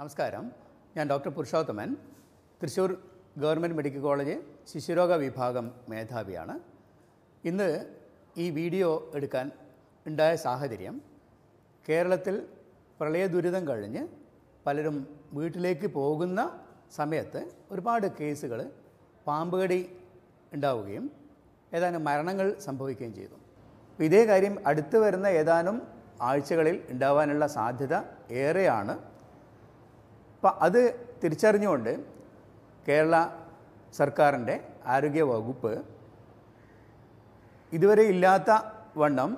നമസ്കാരം ഞാൻ doctor Purushothaman Thrissur government medical college ശിശുരോഗ വിഭാഗം മേധാവിയാണ് ഇന്ന് ഈ വീഡിയോ എടുക്കാൻ ഉണ്ടായ സാഹചര്യം കേരളത്തിൽ പ്രളയ ദുരിതം കഴിഞ്ഞ് പലരും വീട്ടിലേക്ക് പോകുന്ന സമയത്ത് ഒരുപാട് കേസുകൾ പാമ്പുകടി ഉണ്ടാവുകയും ഏതാനും മരണങ്ങൾ സംഭവിക്കുകയും ചെയ്തു ഇതേ കാര്യം അടുത്തു വരുന്ന ഏതാനും ആഴ്ചകളിൽ ഉണ്ടാവാനുള്ള സാധ്യത ഏറെയാണ് അപ്പോൾ അത് തിരിച്ചറിഞ്ഞുകൊണ്ട് കേരള സർക്കാരിൻ്റെ ആരോഗ്യ വകുപ്പ് ഇതുവരെ ഇല്ലാത്ത വണ്ണം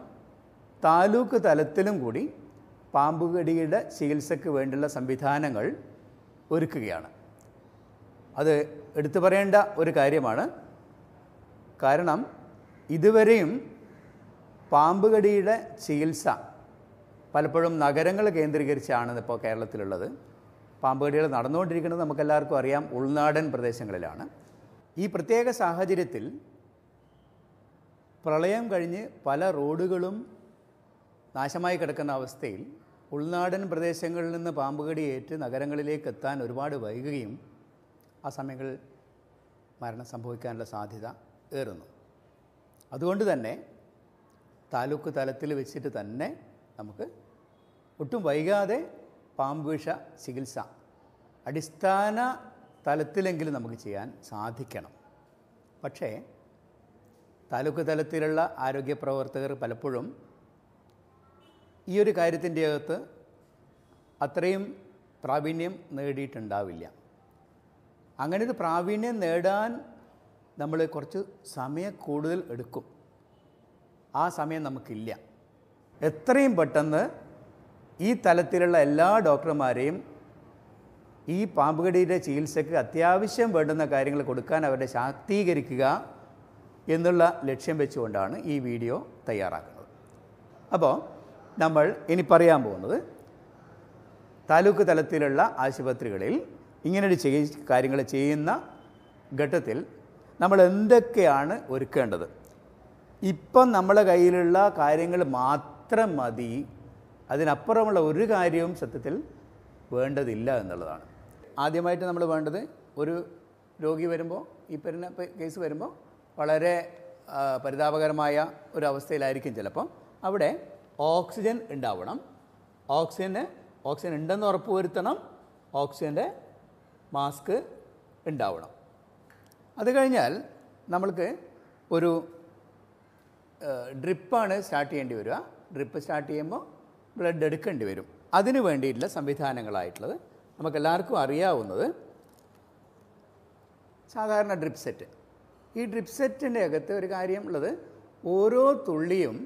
താലൂക്ക് തലത്തിലും കൂടി പാമ്പുകടിയുടെ ചികിത്സയ്ക്ക് വേണ്ടിയുള്ള സംവിധാനങ്ങൾ ഒരുക്കുകയാണ് അത് എടുത്തു പറയേണ്ട ഒരു കാര്യമാണ് കാരണം ഇതുവരെയും പാമ്പുകടിയുടെ ചികിത്സ പലപ്പോഴും നഗരങ്ങൾ കേന്ദ്രീകരിച്ചാണ് ഇപ്പോൾ കേരളത്തിലുള്ളത് പാമ്പേടികൾ നടന്നുകൊണ്ടിരിക്കുന്നത് നമുക്കെല്ലാവർക്കും അറിയാം ഉൾനാടൻ പ്രദേശങ്ങളിലാണ് ഈ പ്രത്യേക സാഹചര്യത്തിൽ പ്രളയം കഴിഞ്ഞ് പല റോഡുകളും നാശമായി കിടക്കുന്ന അവസ്ഥയിൽ ഉൾനാടൻ പ്രദേശങ്ങളിൽ നിന്ന് ഏറ്റ് നഗരങ്ങളിലേക്ക് എത്താൻ ഒരുപാട് വൈകുകയും ആ സമയങ്ങളിൽ മരണം സംഭവിക്കാനുള്ള സാധ്യത ഏറുന്നു അതുകൊണ്ട് തന്നെ താലൂക്ക് തലത്തിൽ വെച്ചിട്ട് തന്നെ നമുക്ക് ഒട്ടും വൈകാതെ പാമ്പ് വിഷ ചികിത്സ അടിസ്ഥാന തലത്തിലെങ്കിലും നമുക്ക് ചെയ്യാൻ സാധിക്കണം പക്ഷേ താലൂക്ക് തലത്തിലുള്ള ആരോഗ്യ പ്രവർത്തകർ പലപ്പോഴും ഈ ഒരു കാര്യത്തിൻ്റെ അകത്ത് അത്രയും പ്രാവീണ്യം നേടിയിട്ടുണ്ടാവില്ല അങ്ങനെ ഒരു പ്രാവീണ്യം നേടാൻ നമ്മൾ കുറച്ച് സമയം കൂടുതൽ എടുക്കും ആ സമയം നമുക്കില്ല എത്രയും പെട്ടെന്ന് ഈ തലത്തിലുള്ള എല്ലാ ഡോക്ടർമാരെയും ഈ പാമ്പുകടിയുടെ ചികിത്സയ്ക്ക് അത്യാവശ്യം വേണ്ടുന്ന കാര്യങ്ങൾ കൊടുക്കാൻ അവരെ ശാക്തീകരിക്കുക എന്നുള്ള ലക്ഷ്യം വെച്ചുകൊണ്ടാണ് ഈ വീഡിയോ തയ്യാറാക്കുന്നത് അപ്പോൾ നമ്മൾ ഇനി പറയാൻ പോകുന്നത് താലൂക്ക് തലത്തിലുള്ള ആശുപത്രികളിൽ ഇങ്ങനൊരു ചികി കാര്യങ്ങൾ ചെയ്യുന്ന ഘട്ടത്തിൽ നമ്മൾ എന്തൊക്കെയാണ് ഒരുക്കേണ്ടത് ഇപ്പം നമ്മളെ കയ്യിലുള്ള കാര്യങ്ങൾ മാത്രം മതി അതിനപ്പുറമുള്ള ഒരു കാര്യവും സത്യത്തിൽ വേണ്ടതില്ല എന്നുള്ളതാണ് ആദ്യമായിട്ട് നമ്മൾ വേണ്ടത് ഒരു രോഗി വരുമ്പോൾ ഈ പെരുന്ന കേസ് വരുമ്പോൾ വളരെ പരിതാപകരമായ ഒരു അവസ്ഥയിലായിരിക്കും ചിലപ്പോൾ അവിടെ ഓക്സിജൻ ഉണ്ടാവണം ഓക്സിജന് ഓക്സിജൻ ഉണ്ടെന്ന് ഉറപ്പുവരുത്തണം ഓക്സിജൻ്റെ മാസ്ക് ഉണ്ടാവണം അത് കഴിഞ്ഞാൽ നമ്മൾക്ക് ഒരു ഡ്രിപ്പാണ് സ്റ്റാർട്ട് ചെയ്യേണ്ടി വരിക ഡ്രിപ്പ് സ്റ്റാർട്ട് ചെയ്യുമ്പോൾ ബ്ലഡ് എടുക്കേണ്ടി വരും അതിനു വേണ്ടിയിട്ടുള്ള സംവിധാനങ്ങളായിട്ടുള്ളത് നമുക്കെല്ലാവർക്കും അറിയാവുന്നത് സാധാരണ ഡ്രിപ്പ് സെറ്റ് ഈ ഡ്രിപ്പ് സെറ്റിൻ്റെ അകത്ത് ഒരു കാര്യം ഉള്ളത് ഓരോ തുള്ളിയും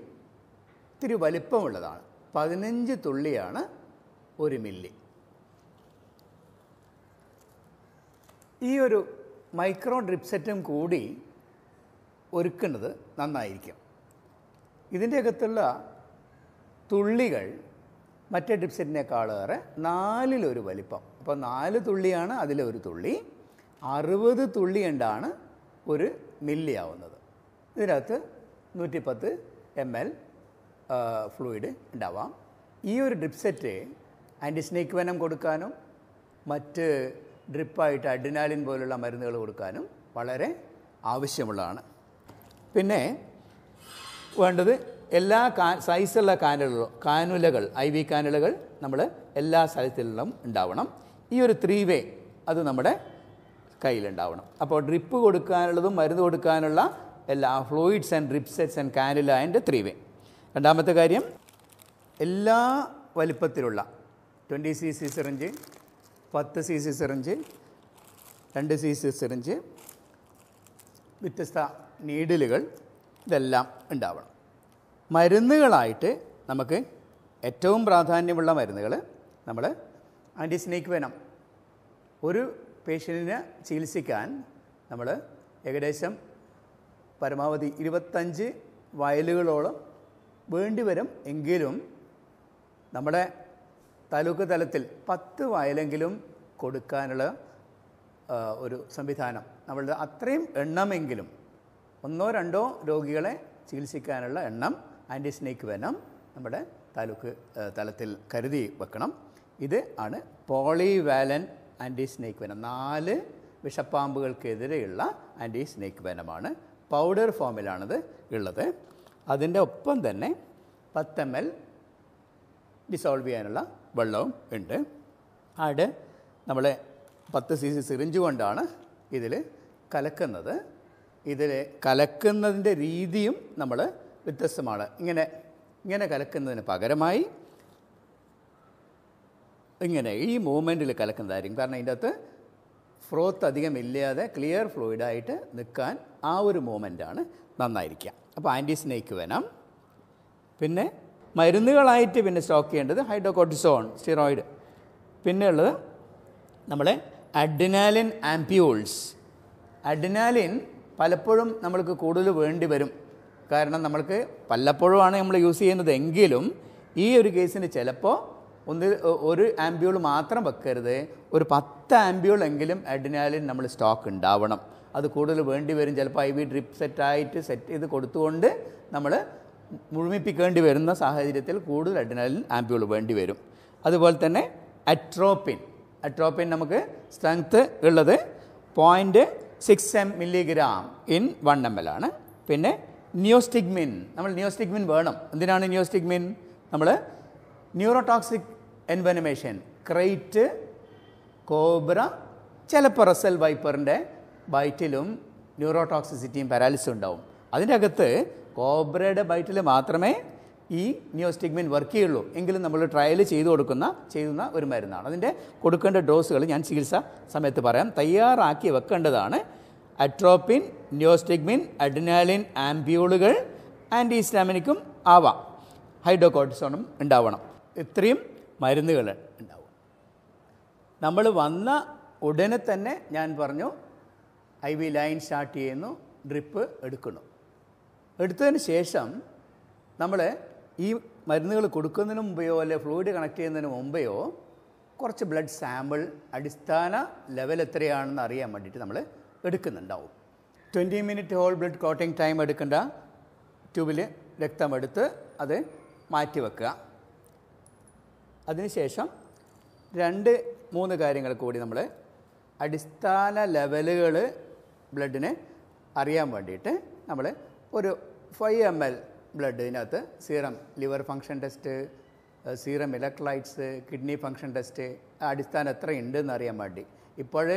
ഇത്തിരി വലിപ്പമുള്ളതാണ് പതിനഞ്ച് തുള്ളിയാണ് ഒരു മില്ലി ഈ ഒരു മൈക്രോ ഡ്രിപ്പ് സെറ്റും കൂടി ഒരുക്കുന്നത് നന്നായിരിക്കും ഇതിൻ്റെ അകത്തുള്ള തുള്ളികൾ മറ്റേ ഡിപ്സിറ്റിനേക്കാളേറെ നാലിലൊരു വലിപ്പം അപ്പോൾ നാല് തുള്ളിയാണ് അതിലെ ഒരു തുള്ളി അറുപത് തുള്ളി കൊണ്ടാണ് ഒരു മില്ലി ആവുന്നത് ഇതിനകത്ത് നൂറ്റിപ്പത്ത് എം എൽ ഫ്ലൂയിഡ് ഉണ്ടാവാം ഈ ഒരു ഡ്രിപ്സെറ്റ് ആൻറ്റിസ്നേക്ക് വനം കൊടുക്കാനും മറ്റ് ഡ്രിപ്പായിട്ട് അഡിനാലിൻ പോലുള്ള മരുന്നുകൾ കൊടുക്കാനും വളരെ ആവശ്യമുള്ളതാണ് പിന്നെ വേണ്ടത് എല്ലാ കാ സൈസുള്ള കാനലുകളും കാനുലകൾ ഐ വി കാനുലകൾ നമ്മൾ എല്ലാ സ്ഥലത്തിലും ഉണ്ടാവണം ഈ ഒരു ത്രീ വേ അത് നമ്മുടെ കയ്യിലുണ്ടാവണം അപ്പോൾ ഡ്രിപ്പ് കൊടുക്കാനുള്ളതും മരുന്ന് കൊടുക്കാനുള്ള എല്ലാ fluids and drip sets and cannula and three way രണ്ടാമത്തെ കാര്യം എല്ലാ വലിപ്പത്തിലുള്ള ട്വൻറ്റി സി സി സിറിഞ്ച് പത്ത് സി സി സിറിഞ്ച് രണ്ട് സി സി സിറിഞ്ച് വ്യത്യസ്ത നീഡിലുകൾ ഇതെല്ലാം ഉണ്ടാവണം മരുന്നുകളായിട്ട് നമുക്ക് ഏറ്റവും പ്രാധാന്യമുള്ള മരുന്നുകൾ നമ്മൾ ആൻറ്റിസ്നേക്ക് വേണം ഒരു പേഷ്യൻറ്റിനെ ചികിത്സിക്കാൻ നമ്മൾ ഏകദേശം പരമാവധി ഇരുപത്തഞ്ച് വയലുകളോളം വേണ്ടിവരും എങ്കിലും നമ്മുടെ താലൂക്ക് തലത്തിൽ പത്ത് വയലെങ്കിലും കൊടുക്കാനുള്ള ഒരു സംവിധാനം നമ്മളുടെ അത്രയും എണ്ണമെങ്കിലും ഒന്നോ രണ്ടോ രോഗികളെ ചികിത്സിക്കാനുള്ള എണ്ണം ആൻറ്റി സ്നേക്ക് വെനം നമ്മുടെ താലൂക്ക് തലത്തിൽ കരുതി വെക്കണം ഇത് ആണ് പോളിവാലൻ ആൻറ്റി സ്നേക്ക് വെനം നാല് വിഷപ്പാമ്പുകൾക്കെതിരെയുള്ള ആൻറ്റി സ്നേക്ക് വെനമാണ് പൗഡർ ഫോമിലാണത് ഉള്ളത് അതിൻ്റെ ഒപ്പം തന്നെ പത്ത് എം എൽ ഡിസോൾവ് ചെയ്യാനുള്ള വെള്ളവും ഉണ്ട് അവിടെ നമ്മൾ പത്ത് സി സി സിറിഞ്ച് കൊണ്ടാണ് ഇതിൽ കലക്കുന്നത് ഇതിൽ കലക്കുന്നതിൻ്റെ രീതിയും നമ്മൾ വ്യത്യസ്തമാണ് ഇങ്ങനെ ഇങ്ങനെ കലക്കുന്നതിന് പകരമായി ഇങ്ങനെ ഈ മൂവ്മെൻറ്റിൽ കലക്കുന്നതായിരിക്കും കാരണം ഇതിൻ്റെ അകത്ത് ഫ്രോത്ത് അധികം ഇല്ലാതെ ക്ലിയർ ഫ്ലൂയിഡായിട്ട് നിൽക്കാൻ ആ ഒരു മൂവ്മെൻറ്റാണ് നന്നായിരിക്കുക അപ്പോൾ ആൻറ്റിസ്നേക്ക് വേണം പിന്നെ മരുന്നുകളായിട്ട് പിന്നെ സ്റ്റോക്ക് ചെയ്യേണ്ടത് ഹൈഡ്രോകോട്ടിസോൺ സ്റ്റിറോയിഡ് പിന്നെ ഉള്ളത് നമ്മളെ അഡിനാലിൻ ആംപ്യൂൾസ് അഡിനാലിൻ പലപ്പോഴും നമ്മൾക്ക് കൂടുതൽ വേണ്ടി വരും കാരണം നമ്മൾക്ക് വല്ലപ്പോഴുമാണ് നമ്മൾ യൂസ് ചെയ്യുന്നത് എങ്കിലും ഈ ഒരു കേസിന് ചിലപ്പോൾ ഒന്ന് ഒരു ആംബ്യൂൾ മാത്രം വെക്കരുത് ഒരു പത്ത് ആംബ്യൂൾ എങ്കിലും അഡിനാലിൻ നമ്മൾ സ്റ്റോക്ക് ഉണ്ടാവണം അത് കൂടുതൽ വേണ്ടി വരും ചിലപ്പോൾ ഐ വി ഡ്രിപ്പ് സെറ്റായിട്ട് സെറ്റ് ചെയ്ത് കൊടുത്തുകൊണ്ട് നമ്മൾ മുഴുമിപ്പിക്കേണ്ടി വരുന്ന സാഹചര്യത്തിൽ കൂടുതൽ അഡിനാലിൻ ആംബ്യൂൾ വേണ്ടി വരും അതുപോലെ തന്നെ അട്രോപ്പിൻ അട്രോപ്പിൻ നമുക്ക് സ്ട്രെങ്ത്ത് ഉള്ളത് point six M milligram in one M L ആണ് പിന്നെ നിയോസ്റ്റിഗ്മിൻ നമ്മൾ നിയോസ്റ്റിഗ്മിൻ വേണം എന്തിനാണ് നിയോസ്റ്റിഗ്മിൻ നമ്മൾ ന്യൂറോടോക്സിക് എൻവനമേഷൻ ക്രൈറ്റ് കോബ്ര ചിലപ്പോൾ റസൽ വൈപ്പറിൻ്റെ ബൈറ്റിലും ന്യൂറോടോക്സിസിറ്റിയും പാരാലിസും ഉണ്ടാവും അതിൻ്റെ അകത്ത് കോബ്രയുടെ ബൈറ്റിൽ മാത്രമേ ഈ നിയോസ്റ്റിഗ്മിൻ വർക്ക് ചെയ്യുള്ളൂ എങ്കിലും നമ്മൾ ട്രയൽ ചെയ്തു കൊടുക്കുന്ന ചെയ്യുന്ന ഒരു മരുന്നാണ് അതിൻ്റെ കൊടുക്കേണ്ട ഡോസുകൾ ഞാൻ ചികിത്സ സമയത്ത് പറയാം തയ്യാറാക്കി വെക്കേണ്ടതാണ് അട്രോപ്പിൻ നിയോസ്റ്റിഗ്മിൻ അഡിനാലിൻ ആംബ്യൂളുകൾ ആൻറ്റി ഹിസ്റ്റാമിനിക്കും ആവാം ഹൈഡ്രോകോട്ടിസോണും ഉണ്ടാവണം ഇത്രയും മരുന്നുകൾ ഉണ്ടാവും നമ്മൾ വന്ന ഉടനെ തന്നെ ഞാൻ പറഞ്ഞു ഐ വി ലൈൻ സ്റ്റാർട്ട് ചെയ്യുന്നു ഡ്രിപ്പ് എടുക്കുന്നു എടുത്തതിന് ശേഷം നമ്മൾ ഈ മരുന്നുകൾ കൊടുക്കുന്നതിന് മുമ്പെയോ അല്ലെ ഫ്ലൂയിഡ് കണക്ട് ചെയ്യുന്നതിന് മുമ്പെയോ കുറച്ച് ബ്ലഡ് സാമ്പിൾ അടിസ്ഥാന ലെവൽ എത്രയാണെന്ന് അറിയാൻ വേണ്ടിയിട്ട് നമ്മൾ എടുക്കുന്നുണ്ടാവും twenty minute whole blood clotting time എടുക്കേണ്ട ട്യൂബിൽ രക്തമെടുത്ത് അത് മാറ്റി വെക്കുക അതിനുശേഷം രണ്ട് മൂന്ന് കാര്യങ്ങൾ കൂടി നമ്മൾ അടിസ്ഥാന ലെവലുകൾ ബ്ലഡിന് അറിയാൻ വേണ്ടിയിട്ട് നമ്മൾ ഒരു ഫൈവ് എം എൽ ബ്ലഡിനകത്ത് serum liver function test serum electrolytes kidney function test അടിസ്ഥാനം എത്ര ഉണ്ടെന്ന് അറിയാൻ വേണ്ടി ഇപ്പോൾ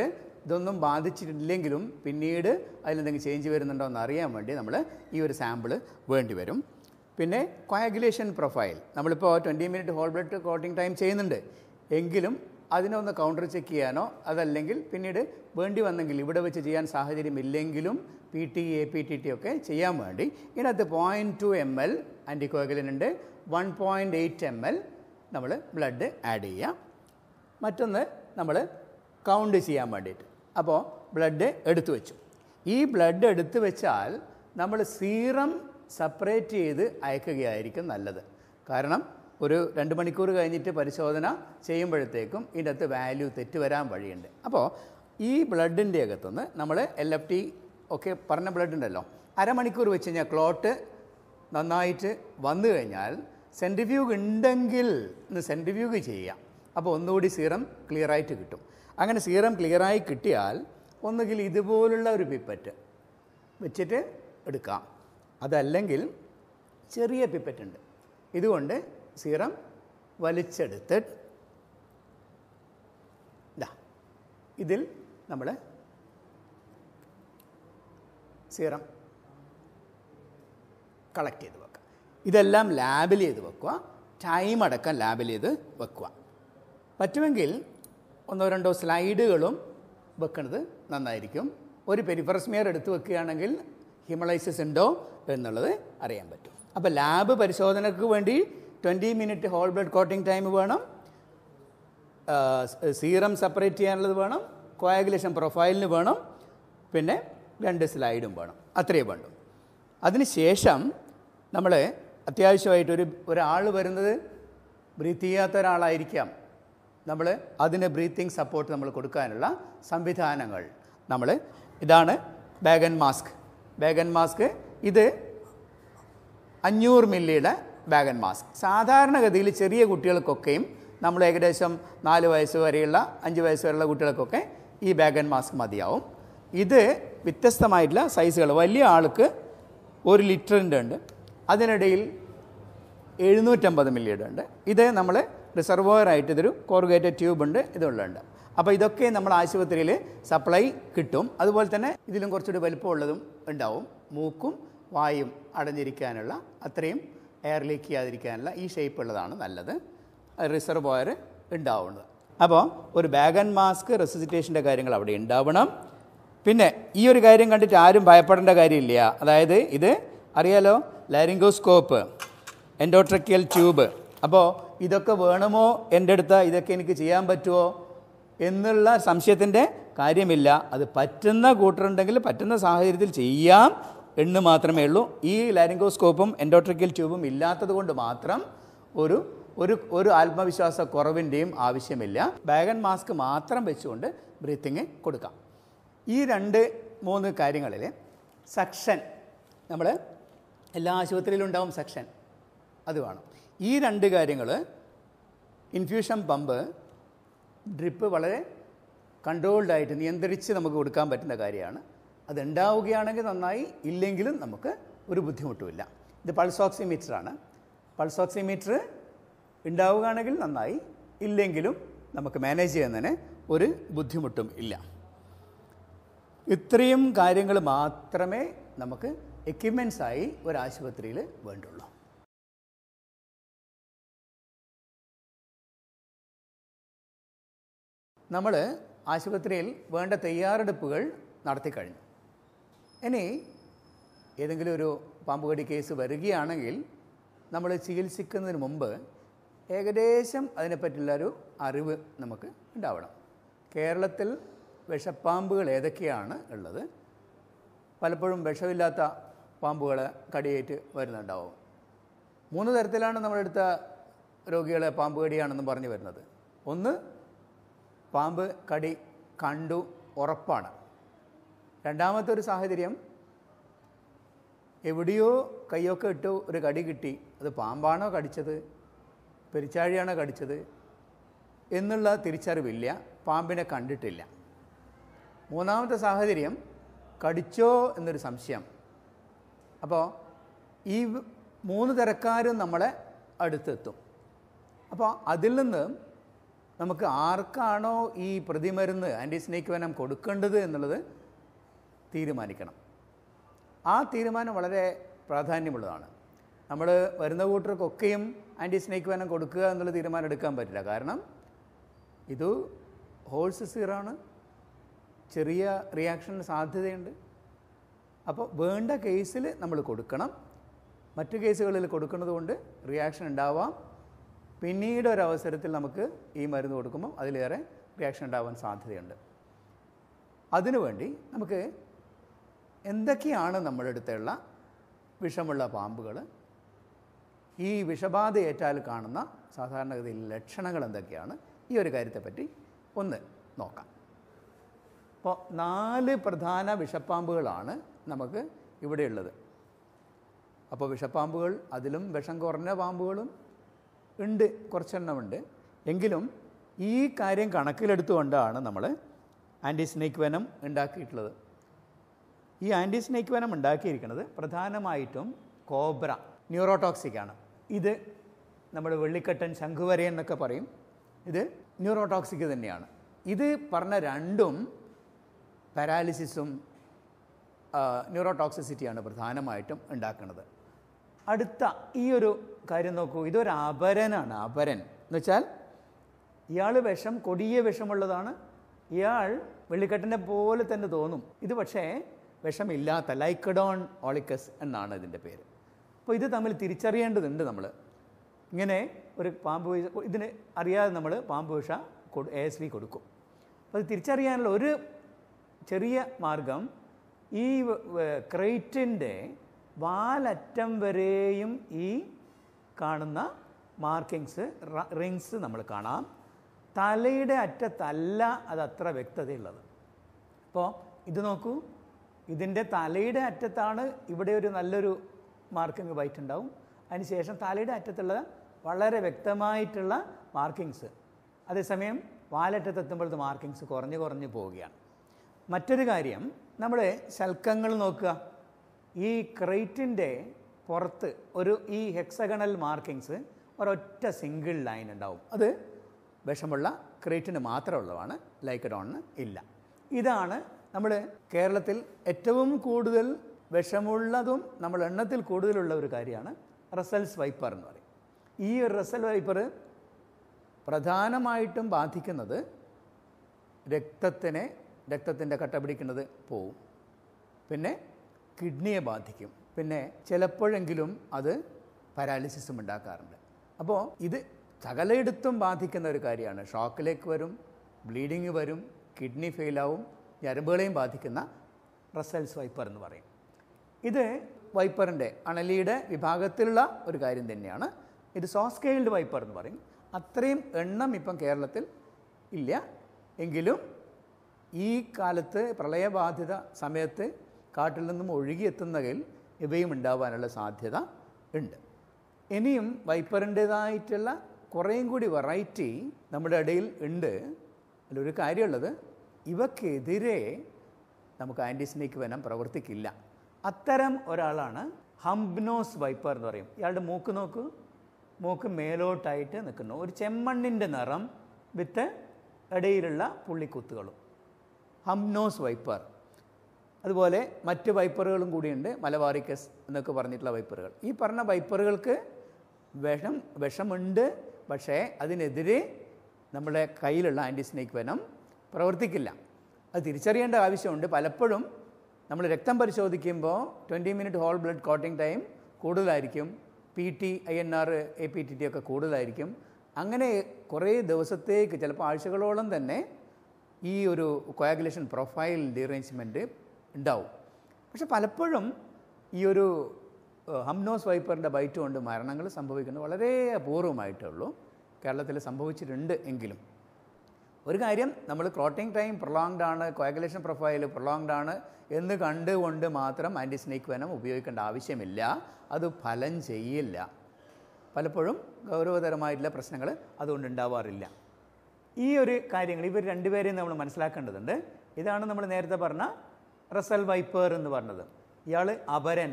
ഇതൊന്നും ബാധിച്ചിട്ടില്ലെങ്കിലും പിന്നീട് അതിലെന്തെങ്കിലും ചേഞ്ച് വരുന്നുണ്ടോ എന്ന് അറിയാൻ വേണ്ടി നമ്മൾ ഈ ഒരു സാമ്പിൾ വേണ്ടി വരും പിന്നെ കോയഗുലേഷൻ പ്രൊഫൈൽ നമ്മളിപ്പോൾ twenty minute whole blood clotting time ചെയ്യുന്നുണ്ട് എങ്കിലും അതിനെ ഒന്ന് കൗണ്ടർ ചെക്ക് ചെയ്യാനോ അതല്ലെങ്കിൽ പിന്നീട് വേണ്ടി വന്നെങ്കിൽ ഇവിടെ വെച്ച് ചെയ്യാൻ സാഹചര്യം ഇല്ലെങ്കിലും P T A P T T ഒക്കെ ചെയ്യാൻ വേണ്ടി ഇതിനകത്ത് പോയിൻറ്റ് ടു എം എൽ ഉണ്ട് one point eight M L നമ്മൾ ബ്ലഡ് ആഡ് ചെയ്യുക മറ്റൊന്ന് നമ്മൾ കൗണ്ട് ചെയ്യാൻ വേണ്ടിയിട്ട് അപ്പോൾ ബ്ലഡ് എടുത്തു വെച്ചു ഈ ബ്ലഡ് എടുത്തു വെച്ചാൽ നമ്മൾ സീറം സെപ്പറേറ്റ് ചെയ്ത് അയക്കുകയായിരിക്കും നല്ലത് കാരണം ഒരു രണ്ട് മണിക്കൂർ കഴിഞ്ഞിട്ട് പരിശോധന ചെയ്യുമ്പോഴത്തേക്കും അകത്ത് വാല്യൂ തെറ്റുവരാൻ വഴിയുണ്ട് അപ്പോൾ ഈ ബ്ലഡിൻ്റെ അകത്തുനിന്ന് നമ്മൾ എൽ എഫ് ടി ഒക്കെ പറഞ്ഞ ബ്ലഡ് ഉണ്ടല്ലോ അരമണിക്കൂർ വെച്ച് കഴിഞ്ഞാൽ ക്ലോട്ട് നന്നായിട്ട് വന്നു കഴിഞ്ഞാൽ സെൻട്രിഫ്യൂഗ് ഉണ്ടെങ്കിൽ ഇന്ന് സെൻട്രിഫ്യൂഗ് ചെയ്യാം അപ്പോൾ ഒന്നുകൂടി സീറം ക്ലിയറായിട്ട് കിട്ടും അങ്ങനെ സീറം ക്ലിയറായി കിട്ടിയാൽ ഒന്നുകിൽ ഇതുപോലുള്ള ഒരു പിപ്പറ്റ് വെച്ചിട്ട് എടുക്കാം അതല്ലെങ്കിൽ ചെറിയ പിപ്പറ്റുണ്ട് ഇതുകൊണ്ട് സീറം വലിച്ചെടുത്ത് ഇതാ ഇതിൽ നമ്മൾ സീറം കളക്ട് ചെയ്ത് വെക്കുക ഇതെല്ലാം ലാബിൽ ചെയ്ത് വെക്കുക ടൈം അടക്കം ലാബിൽ ചെയ്ത് വെക്കുക പറ്റുമെങ്കിൽ ഒന്നോ രണ്ടോ സ്ലൈഡുകളും വെക്കുന്നത് നന്നായിരിക്കും ഒരു പെരിഫറസ്മിയർ എടുത്ത് വെക്കുകയാണെങ്കിൽ ഹിമലൈസിസ് ഉണ്ടോ എന്നുള്ളത് അറിയാൻ പറ്റും അപ്പോൾ ലാബ് പരിശോധനയ്ക്ക് വേണ്ടി twenty minute whole blood clotting time വേണം സീറം സെപ്പറേറ്റ് ചെയ്യാനുള്ളത് വേണം കോയാഗുലേഷൻ പ്രൊഫൈലിന് വേണം പിന്നെ രണ്ട് സ്ലൈഡും വേണം അത്രയേ വേണ്ടു അതിനുശേഷം നമ്മൾ അത്യാവശ്യമായിട്ടൊരു ഒരാൾ വരുന്നത് ബ്രീത്ത് ചെയ്യാത്ത ഒരാളായിരിക്കാം നമ്മൾ അതിന് ബ്രീത്തിങ് സപ്പോർട്ട് നമ്മൾ കൊടുക്കാനുള്ള സംവിധാനങ്ങൾ നമ്മൾ ഇതാണ് ബാഗൻ മാസ്ക് ബാഗൻ മാസ്ക് ഇത് അഞ്ഞൂറ് മില്ലിയുടെ ബാഗൻ മാസ്ക് സാധാരണഗതിയിൽ ചെറിയ കുട്ടികൾക്കൊക്കെയും നമ്മൾ ഏകദേശം നാല് വയസ്സ് വരെയുള്ള അഞ്ച് വയസ്സ് വരെയുള്ള കുട്ടികൾക്കൊക്കെ ഈ ബാഗൻ മാസ്ക് മതിയാവും ഇത് വ്യത്യസ്തമായിട്ടുള്ള സൈസുകൾ വലിയ ആൾക്ക് ഒരു ലിറ്ററിൻ്റെ ഉണ്ട് അതിനിടയിൽ എഴുന്നൂറ്റമ്പത് മില്ലിയുടെ ഉണ്ട് ഇത് നമ്മൾ റിസർവോയറായിട്ട് ഇതൊരു കോർഗേറ്റഡ് ട്യൂബ് ഉണ്ട് ഇതുള്ളുണ്ട് അപ്പോൾ ഇതൊക്കെ നമ്മൾ ആശുപത്രിയിൽ സപ്ലൈ കിട്ടും അതുപോലെ തന്നെ ഇതിലും കുറച്ചുകൂടി വലുപ്പമുള്ളതും ഉണ്ടാവും മൂക്കും വായും അടഞ്ഞിരിക്കാനുള്ള അത്രയും എയർ ലീക്ക് ചെയ്യാതിരിക്കാനുള്ള ഈ ഷേപ്പ് ഉള്ളതാണ് നല്ലത് റിസർവോയർ ഉണ്ടാവുന്നത് അപ്പോൾ ഒരു ബാഗ് ആൻഡ് മാസ്ക് റെസിസിറ്റേഷൻ്റെ കാര്യങ്ങൾ അവിടെ ഉണ്ടാവണം പിന്നെ ഈ ഒരു കാര്യം കണ്ടിട്ട് ആരും ഭയപ്പെടേണ്ട കാര്യമില്ല അതായത് ഇത് അറിയാലോ ലാരിങ്കോസ്കോപ്പ് എൻഡോട്രക്കിയൽ ട്യൂബ് അപ്പോൾ ഇതൊക്കെ വേണമോ എൻ്റെ അടുത്ത് ഇതൊക്കെ എനിക്ക് ചെയ്യാൻ പറ്റുമോ എന്നുള്ള സംശയത്തിൻ്റെ കാര്യമില്ല അത് പറ്റുന്ന കൂട്ടറുണ്ടെങ്കിൽ പറ്റുന്ന സാഹചര്യത്തിൽ ചെയ്യാം എന്ന് മാത്രമേ ഉള്ളൂ ഈ ലാരിങ്കോസ്കോപ്പും എൻഡോട്രിക്കൽ ട്യൂബും ഇല്ലാത്തത് കൊണ്ട് മാത്രം ഒരു ഒരു ഒരു ആത്മവിശ്വാസ കുറവിൻ്റെയും ആവശ്യമില്ല ബാഗൻ മാസ്ക് മാത്രം വെച്ചുകൊണ്ട് ബ്രീത്തിങ് കൊടുക്കാം ഈ രണ്ട് മൂന്ന് കാര്യങ്ങളിൽ സക്ഷൻ നമ്മൾ എല്ലാ ആശുപത്രിയിലും ഉണ്ടാവും സക്ഷൻ അത് വേണം ഈ രണ്ട് കാര്യങ്ങൾ ഇൻഫ്യൂഷൻ പമ്പ് ഡ്രിപ്പ് വളരെ കൺട്രോൾഡായിട്ട് നിയന്ത്രിച്ച് നമുക്ക് കൊടുക്കാൻ പറ്റുന്ന കാര്യമാണ് അതുണ്ടാവുകയാണെങ്കിൽ നന്നായി ഇല്ലെങ്കിലും നമുക്ക് ഒരു ബുദ്ധിമുട്ടുമില്ല ഇത് പൾസ് ആണ് പൾസ് ഓക്സിമീറ്റർ ഉണ്ടാവുകയാണെങ്കിൽ നന്നായി ഇല്ലെങ്കിലും നമുക്ക് മാനേജ് ചെയ്യുന്നതിന് ഒരു ബുദ്ധിമുട്ടും ഇല്ല ഇത്രയും കാര്യങ്ങൾ മാത്രമേ നമുക്ക് എക്യുപ്മെൻസായി ഒരു ആശുപത്രിയിൽ വേണ്ടുള്ളൂ നമ്മൾ ആശുപത്രിയിൽ വേണ്ട തയ്യാറെടുപ്പുകൾ നടത്തിക്കഴിഞ്ഞു ഇനി ഏതെങ്കിലും ഒരു പാമ്പുകടി കേസ് വരികയാണെങ്കിൽ നമ്മൾ ചികിത്സിക്കുന്നതിന് മുമ്പ് ഏകദേശം അതിനെപ്പറ്റിയുള്ളൊരു അറിവ് നമുക്ക് ഉണ്ടാവണം കേരളത്തിൽ വിഷപ്പാമ്പുകൾ ഏതൊക്കെയാണ് ഉള്ളത് പലപ്പോഴും വിഷമില്ലാത്ത പാമ്പുകൾ കടിയേറ്റ് വരുന്നുണ്ടാവും മൂന്ന് തരത്തിലാണ് നമ്മളെടുത്ത രോഗികളെ പാമ്പുകടിയാണെന്ന് പറഞ്ഞു വരുന്നത് ഒന്ന് പാമ്പ് കടി കണ്ടു ഉറപ്പാണ് രണ്ടാമത്തെ ഒരു സാഹചര്യം എവിടെയോ കൈയൊക്കെ ഇട്ട് ഒരു കടി കിട്ടി അത് പാമ്പാണോ കടിച്ചത് പെരിച്ചാഴിയാണോ കടിച്ചത് എന്നുള്ള തിരിച്ചറിവില്ല പാമ്പിനെ കണ്ടിട്ടില്ല മൂന്നാമത്തെ സാഹചര്യം കടിച്ചോ എന്നൊരു സംശയം അപ്പോൾ ഈ മൂന്ന് തരക്കാരും നമ്മളെ അടുത്തെത്തും അപ്പോൾ അതിൽ നിന്ന് നമുക്ക് ആർക്കാണോ ഈ പ്രതിമരുന്ന് ആൻറ്റിസ്നേക്ക് വനം കൊടുക്കേണ്ടത് എന്നുള്ളത് തീരുമാനിക്കണം ആ തീരുമാനം വളരെ പ്രാധാന്യമുള്ളതാണ് നമ്മൾ വരുന്ന കൂട്ടർക്കൊക്കെയും ആൻറ്റിസ്നേക്ക് വനം കൊടുക്കുക എന്നുള്ള തീരുമാനം എടുക്കാൻ പറ്റില്ല കാരണം ഇത് ഹോൾസ് സീറാണ് ചെറിയ റിയാക്ഷന് സാധ്യതയുണ്ട് അപ്പോൾ വേണ്ട കേസിൽ നമ്മൾ കൊടുക്കണം മറ്റു കേസുകളിൽ കൊടുക്കുന്നത് കൊണ്ട് റിയാക്ഷൻ ഉണ്ടാവാം പിന്നീട് ഒരു അവസരത്തിൽ നമുക്ക് ഈ മരുന്ന് കൊടുക്കുമ്പോൾ അതിലേറെ റിയാക്ഷൻ ഉണ്ടാവാൻ സാധ്യതയുണ്ട് അതിനുവേണ്ടി നമുക്ക് എന്തൊക്കെയാണ് നമ്മുടെ അടുത്തുള്ള വിഷമുള്ള പാമ്പുകൾ ഈ വിഷബാധ ഏറ്റാൽ കാണുന്ന സാധാരണഗതിയിൽ ലക്ഷണങ്ങൾ എന്തൊക്കെയാണ് ഈ ഒരു കാര്യത്തെപ്പറ്റി ഒന്ന് നോക്കാം അപ്പോൾ നാല് പ്രധാന വിഷപ്പാമ്പുകളാണ് നമുക്ക് ഇവിടെയുള്ളത് അപ്പോൾ വിഷപ്പാമ്പുകൾ അതിലും വിഷം കുറഞ്ഞ പാമ്പുകളും ഉണ്ട് കുറച്ചെണ്ണമുണ്ട് എങ്കിലും ഈ കാര്യം കണക്കിലെടുത്തുകൊണ്ടാണ് നമ്മൾ ആൻറ്റി സ്നേക്ക് വനം ഉണ്ടാക്കിയിട്ടുള്ളത് ഈ ആൻറ്റി സ്നേക്ക് വനം ഉണ്ടാക്കിയിരിക്കുന്നത് പ്രധാനമായിട്ടും കോബ്ര ന്യൂറോടോക്സിക്കാണ് ഇത് നമ്മൾ വെള്ളിക്കട്ടൻ ശംഖുവര എന്നൊക്കെ പറയും ഇത് ന്യൂറോടോക്സിക് തന്നെയാണ് ഇത് പറഞ്ഞ രണ്ടും പാരാലിസിസും ന്യൂറോടോക്സിസിറ്റിയാണ് പ്രധാനമായിട്ടും ഉണ്ടാക്കുന്നത് അടുത്ത ഈ ഒരു കാര്യം നോക്കൂ ഇതൊരു അപരനാണ് അപരൻ എന്ന് വെച്ചാൽ ഇയാൾ വിഷം കൊടിയ വിഷമുള്ളതാണ് ഇയാൾ വെള്ളിക്കെട്ടിനെ പോലെ തന്നെ തോന്നും ഇത് പക്ഷേ വിഷമില്ലാത്ത ലൈക്കഡോൺ ഓളിക്കസ് എന്നാണ് ഇതിൻ്റെ പേര് അപ്പോൾ ഇത് തമ്മിൽ തിരിച്ചറിയേണ്ടതുണ്ട് നമ്മൾ ഇങ്ങനെ ഒരു പാമ്പ് വിഷ ഇതിന് അറിയാതെ നമ്മൾ പാമ്പ് വിഷ എ എസ് വി കൊടുക്കും അപ്പോൾ അത് തിരിച്ചറിയാനുള്ള ഒരു ചെറിയ മാർഗം ഈ ക്രൈറ്റിൻ്റെ വാലറ്റം വരെയും ഈ കാണുന്ന മാർക്കിങ്സ് റിങ്സ് നമ്മൾ കാണാം തലയുടെ അറ്റത്തല്ല അത്ര വ്യക്തതയുള്ളത് അപ്പോൾ ഇത് നോക്കൂ ഇതിൻ്റെ തലയുടെ അറ്റത്താണ് ഇവിടെ ഒരു നല്ലൊരു മാർക്കിംഗ് വൈറ്റ് ഉണ്ടാവും അതിനുശേഷം തലയുടെ അറ്റത്തുള്ള വളരെ വ്യക്തമായിട്ടുള്ള മാർക്കിങ്സ് അതേസമയം വാലറ്റത്തെത്തുമ്പോൾ ഇത് മാർക്കിങ്സ് കുറഞ്ഞ് കുറഞ്ഞ് പോവുകയാണ് മറ്റൊരു കാര്യം നമ്മൾ ശൽക്കങ്ങൾ നോക്കുക ഈ ക്രൈറ്റിൻ്റെ പുറത്ത് ഒരു ഈ ഹെക്സഗണൽ മാർക്കിങ്സ് ഒരൊറ്റ സിംഗിൾ ലൈൻ ഉണ്ടാവും അത് വിഷമുള്ള ക്രൈറ്റിന് മാത്രമുള്ളതാണ് ലൈക്കഡോണിന് ഇല്ല ഇതാണ് നമ്മൾ കേരളത്തിൽ ഏറ്റവും കൂടുതൽ വിഷമുള്ളതും നമ്മൾ എണ്ണത്തിൽ കൂടുതലുള്ള ഒരു കാര്യമാണ് റസൽ സ്വൈപ്പർ എന്ന് പറയും ഈ റസൽ വൈപ്പർ പ്രധാനമായിട്ടും ബാധിക്കുന്നത് രക്തത്തിനെ രക്തത്തിൻ്റെ കട്ട പിടിക്കുന്നത് പോവും പിന്നെ കിഡ്നിയെ ബാധിക്കും പിന്നെ ചിലപ്പോഴെങ്കിലും അത് പരാലിസിസും ഉണ്ടാക്കാറുണ്ട് അപ്പോൾ ഇത് സകലയിടത്തും ബാധിക്കുന്ന ഒരു കാര്യമാണ് ഷോക്കിലേക്ക് വരും ബ്ലീഡിങ് വരും കിഡ്നി ഫെയിലാവും ഞരമ്പുകളെയും ബാധിക്കുന്ന റസൽസ് വൈപ്പർ എന്ന് പറയും ഇത് വൈപ്പറിൻ്റെ അണലിയുടെ വിഭാഗത്തിലുള്ള ഒരു കാര്യം തന്നെയാണ് ഇത് സോസ്കെയിൽഡ് വൈപ്പർ എന്ന് പറയും അത്രയും എണ്ണം ഇപ്പം കേരളത്തിൽ ഇല്ല എങ്കിലും ഈ കാലത്ത് പ്രളയബാധിത സമയത്ത് കാട്ടിൽ നിന്നും ഒഴുകിയെത്തുന്നതിൽ ഇവയും ഉണ്ടാവാനുള്ള സാധ്യത ഉണ്ട് ഇനിയും വൈപ്പറിൻ്റേതായിട്ടുള്ള കുറേയും കൂടി വെറൈറ്റി നമ്മുടെ ഇടയിൽ ഉണ്ട് അതിലൊരു കാര്യമുള്ളത് ഇവക്കെതിരെ നമുക്ക് ആൻറ്റിസ്നേക്ക് വനം പ്രവർത്തിക്കില്ല അത്തരം ഒരാളാണ് ഹംബ്നോസ് വൈപ്പർ എന്ന് പറയും ഇയാളുടെ മൂക്ക് നോക്കൂ മൂക്ക് മേലോട്ടായിട്ട് നിൽക്കുന്നു ഒരു ചെമ്മണ്ണിൻ്റെ നിറം വിത്ത് ഇടയിലുള്ള പുള്ളിക്കുത്തുകളും ഹംനോസ് വൈപ്പർ അതുപോലെ മറ്റ് വൈപ്പറുകളും കൂടിയുണ്ട് മലബാറിക്കസ് എന്നൊക്കെ പറഞ്ഞിട്ടുള്ള വൈപ്പറുകൾ ഈ പറഞ്ഞ വൈപ്പറുകൾക്ക് വിഷം വിഷമുണ്ട് പക്ഷേ അതിനെതിരെ നമ്മുടെ കയ്യിലുള്ള ആൻറ്റി സ്നേക് വനം പ്രവർത്തിക്കില്ല അത് തിരിച്ചറിയേണ്ട ആവശ്യമുണ്ട് പലപ്പോഴും നമ്മൾ രക്തം പരിശോധിക്കുമ്പോൾ twenty minute whole blood clotting time കൂടുതലായിരിക്കും P T I N R A P T T ഒക്കെ കൂടുതലായിരിക്കും അങ്ങനെ കുറേ ദിവസത്തേക്ക് ചിലപ്പോൾ ആഴ്ചകളോളം തന്നെ ഈ ഒരു കോയാഗുലേഷൻ പ്രൊഫൈൽ ഡീറേഞ്ച്മെൻറ്റ് ഉണ്ടാവും പക്ഷെ പലപ്പോഴും ഈ ഒരു ഹംനോസ് വൈപ്പറിൻ്റെ ബൈറ്റ് കൊണ്ട് മരണങ്ങൾ സംഭവിക്കുന്നത് വളരെ അപൂർവമായിട്ടേ ഉള്ളൂ കേരളത്തിൽ സംഭവിച്ചിട്ടുണ്ട് എങ്കിലും ഒരു കാര്യം നമ്മൾ ക്രോട്ടിംഗ് ടൈം പ്രൊളോങ്ഡ് ആണ് കോയഗുലേഷൻ പ്രൊഫൈൽ പ്രൊളോങ്ഡ് ആണ് എന്ന് കണ്ടുകൊണ്ട് മാത്രം ആൻറ്റി സ്നേക്ക് വെനം ഉപയോഗിക്കേണ്ട ആവശ്യമില്ല അത് ഫലം ചെയ്യില്ല പലപ്പോഴും ഗൗരവതരമായിട്ടുള്ള പ്രശ്നങ്ങൾ അതുകൊണ്ട് ഉണ്ടാവാറില്ല ഈ ഒരു കാര്യങ്ങൾ ഇവർ രണ്ടുപേരെയും നമ്മൾ മനസ്സിലാക്കേണ്ടതുണ്ട് ഇതാണ് നമ്മൾ നേരത്തെ പറഞ്ഞ റസൽ വൈപ്പർ എന്ന് പറഞ്ഞത് ഇയാൾ അപരൻ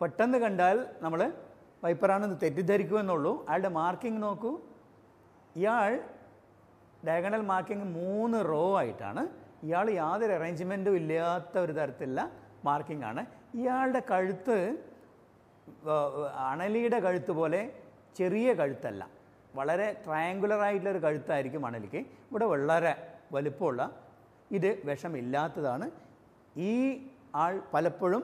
പെട്ടെന്ന് കണ്ടാൽ നമ്മൾ വൈപ്പറാണെന്ന് തെറ്റിദ്ധരിക്കുമെന്നുള്ളൂ അയാളുടെ മാർക്കിംഗ് നോക്കൂ ഇയാൾ ഡയഗണൽ മാർക്കിംഗ് മൂന്ന് റോ ആയിട്ടാണ് ഇയാൾ യാതൊരു അറേഞ്ച്മെൻറ്റും ഇല്ലാത്ത ഒരു തരത്തിലുള്ള മാർക്കിംഗ് ആണ് ഇയാളുടെ കഴുത്ത് അണലിയുടെ കഴുത്ത് പോലെ ചെറിയ കഴുത്തല്ല വളരെ ട്രയാങ്കുലറായിട്ടുള്ളൊരു കഴുത്തായിരിക്കും അണലിക്ക് ഇവിടെ വളരെ വലുപ്പമുള്ള ഇത് വിഷമില്ലാത്തതാണ് ഈ ആൾ പലപ്പോഴും